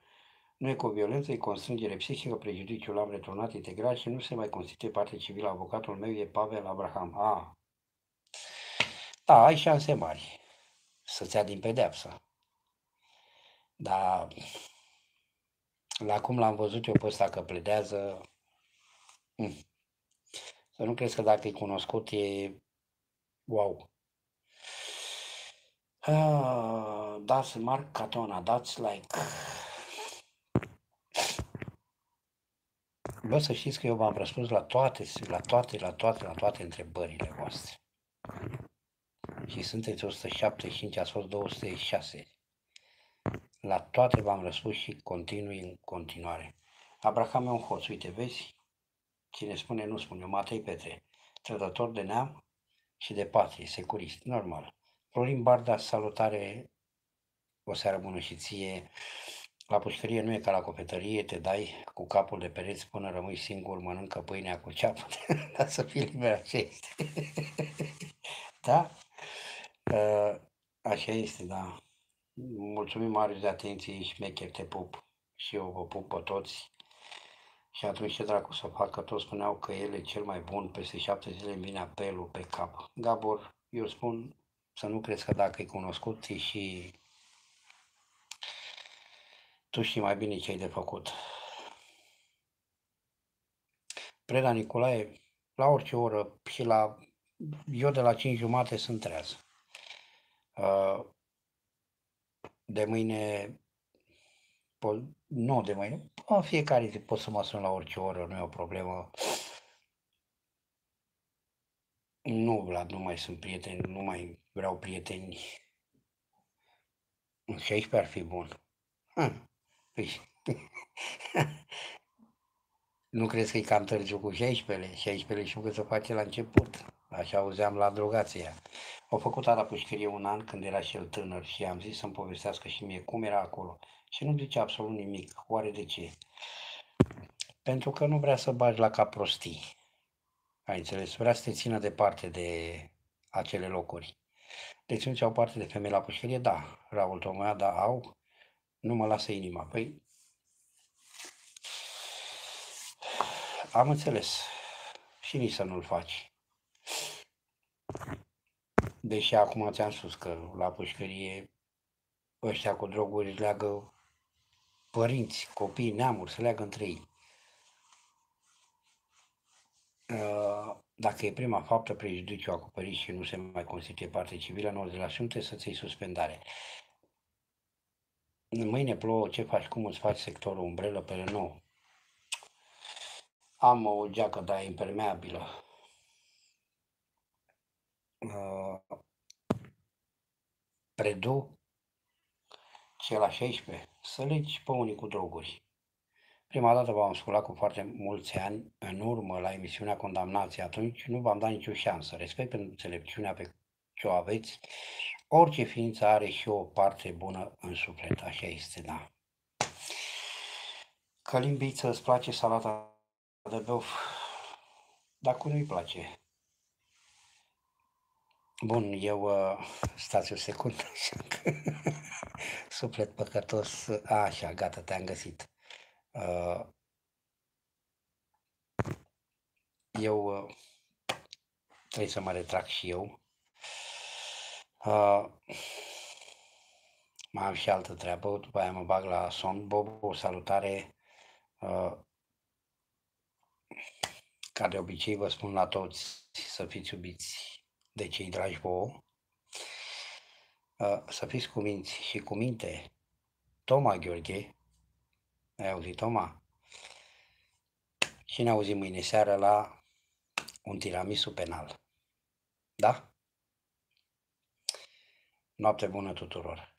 Nu e cu violență, e constrângere psihică, prejudiciul l-am returnat integral și nu se mai constituie parte civilă. Avocatul meu e Pavel Abraham. A. Da, ai șanse mari să-ți ia din pedeapsă. Dar la cum l-am văzut eu pe ăsta că pledează, mm. să nu crezi că dacă e cunoscut e wow. Uh, dați Marc Catona, dați like. Vă să știți că eu v-am răspuns la toate, la toate, la toate, la toate întrebările voastre. Și sunteți 175, ați fost 206. La toate v-am răspuns și continui în continuare. Abraham e un hoț, uite, vezi? Cine spune, nu spune. Matei Petre, trădător de neam și de patrie, securist, normal. Florin Barda, salutare, o seară bună și ție. La pușcărie nu e ca la copetărie, te dai cu capul de pereți până rămâi singur, mănâncă pâinea cu ceapă, dar să fii liber așa este. da? Ă, așa este, da. Mulțumim mare de atenție, șmecher, te pup. Și eu vă pup pe toți. Și atunci ce dracu să facă? Toți spuneau că el e cel mai bun, peste șapte zile îmi vine apelul pe cap. Gabor, eu spun să nu crezi că dacă e cunoscut și tu știi mai bine ce ai de făcut. Preda Nicolae, la orice oră și la... Eu de la 5 jumate sunt treaz. Uh, de mâine, po- nu de mâine, în fiecare zi pot să mă sun la orice oră, nu e o problemă. Nu, Vlad, nu mai sunt prieteni, nu mai vreau prieteni. În 16 ar fi bun. Păi nu crezi că e cam târziu cu 16-le? 16-le știu că se face la început. Așa auzeam la drogația. Au făcut ala pușcărie un an când era și el tânăr și am zis să-mi povestească și mie cum era acolo. Și nu zice absolut nimic. Oare de ce? Pentru că nu vrea să bagi la cap prostii. Ai înțeles? Vrea să te țină departe de acele locuri. Deci nu au parte de femei la pușcărie? Da. Raul Tomoia, da, au. Nu mă lasă inima. Păi, am înțeles. Și nici să nu-l faci. Deși acum ți-am spus că la pușcărie ăștia cu droguri își leagă părinți, copii, neamuri, se leagă între ei. Uh, dacă e prima faptă prejudiciu acoperit și nu se mai constituie parte civilă, 90% trebuie să ți suspendare. Mâine plouă, ce faci, cum îți faci sectorul umbrelă pe nou? Am o geacă, dar e impermeabilă. Predu, uh, cel la 16, să legi pe unii cu droguri. Prima dată v-am sculat cu foarte mulți ani în urmă la emisiunea condamnației, Atunci nu v-am dat nicio șansă. Respect pentru înțelepciunea pe ce o aveți. Orice ființă are și o parte bună în suflet. Așa este, da. Călimbiță, îți place salata de băuf? Dacă nu-i place, Bun, eu ă, stați o secundă, așa că suflet păcătos, A, așa, gata, te-am găsit. Ă, eu ă, trebuie să mă retrag și eu. Mai am și altă treabă, după aia mă bag la somn. Bob, o salutare. Ca de obicei vă spun la toți să fiți iubiți de cei dragi vouă, uh, să fiți cu minți și cu minte. Toma Gheorghe, ai auzit Toma? Și ne auzim mâine seară la un tiramisu penal. Da? Noapte bună tuturor!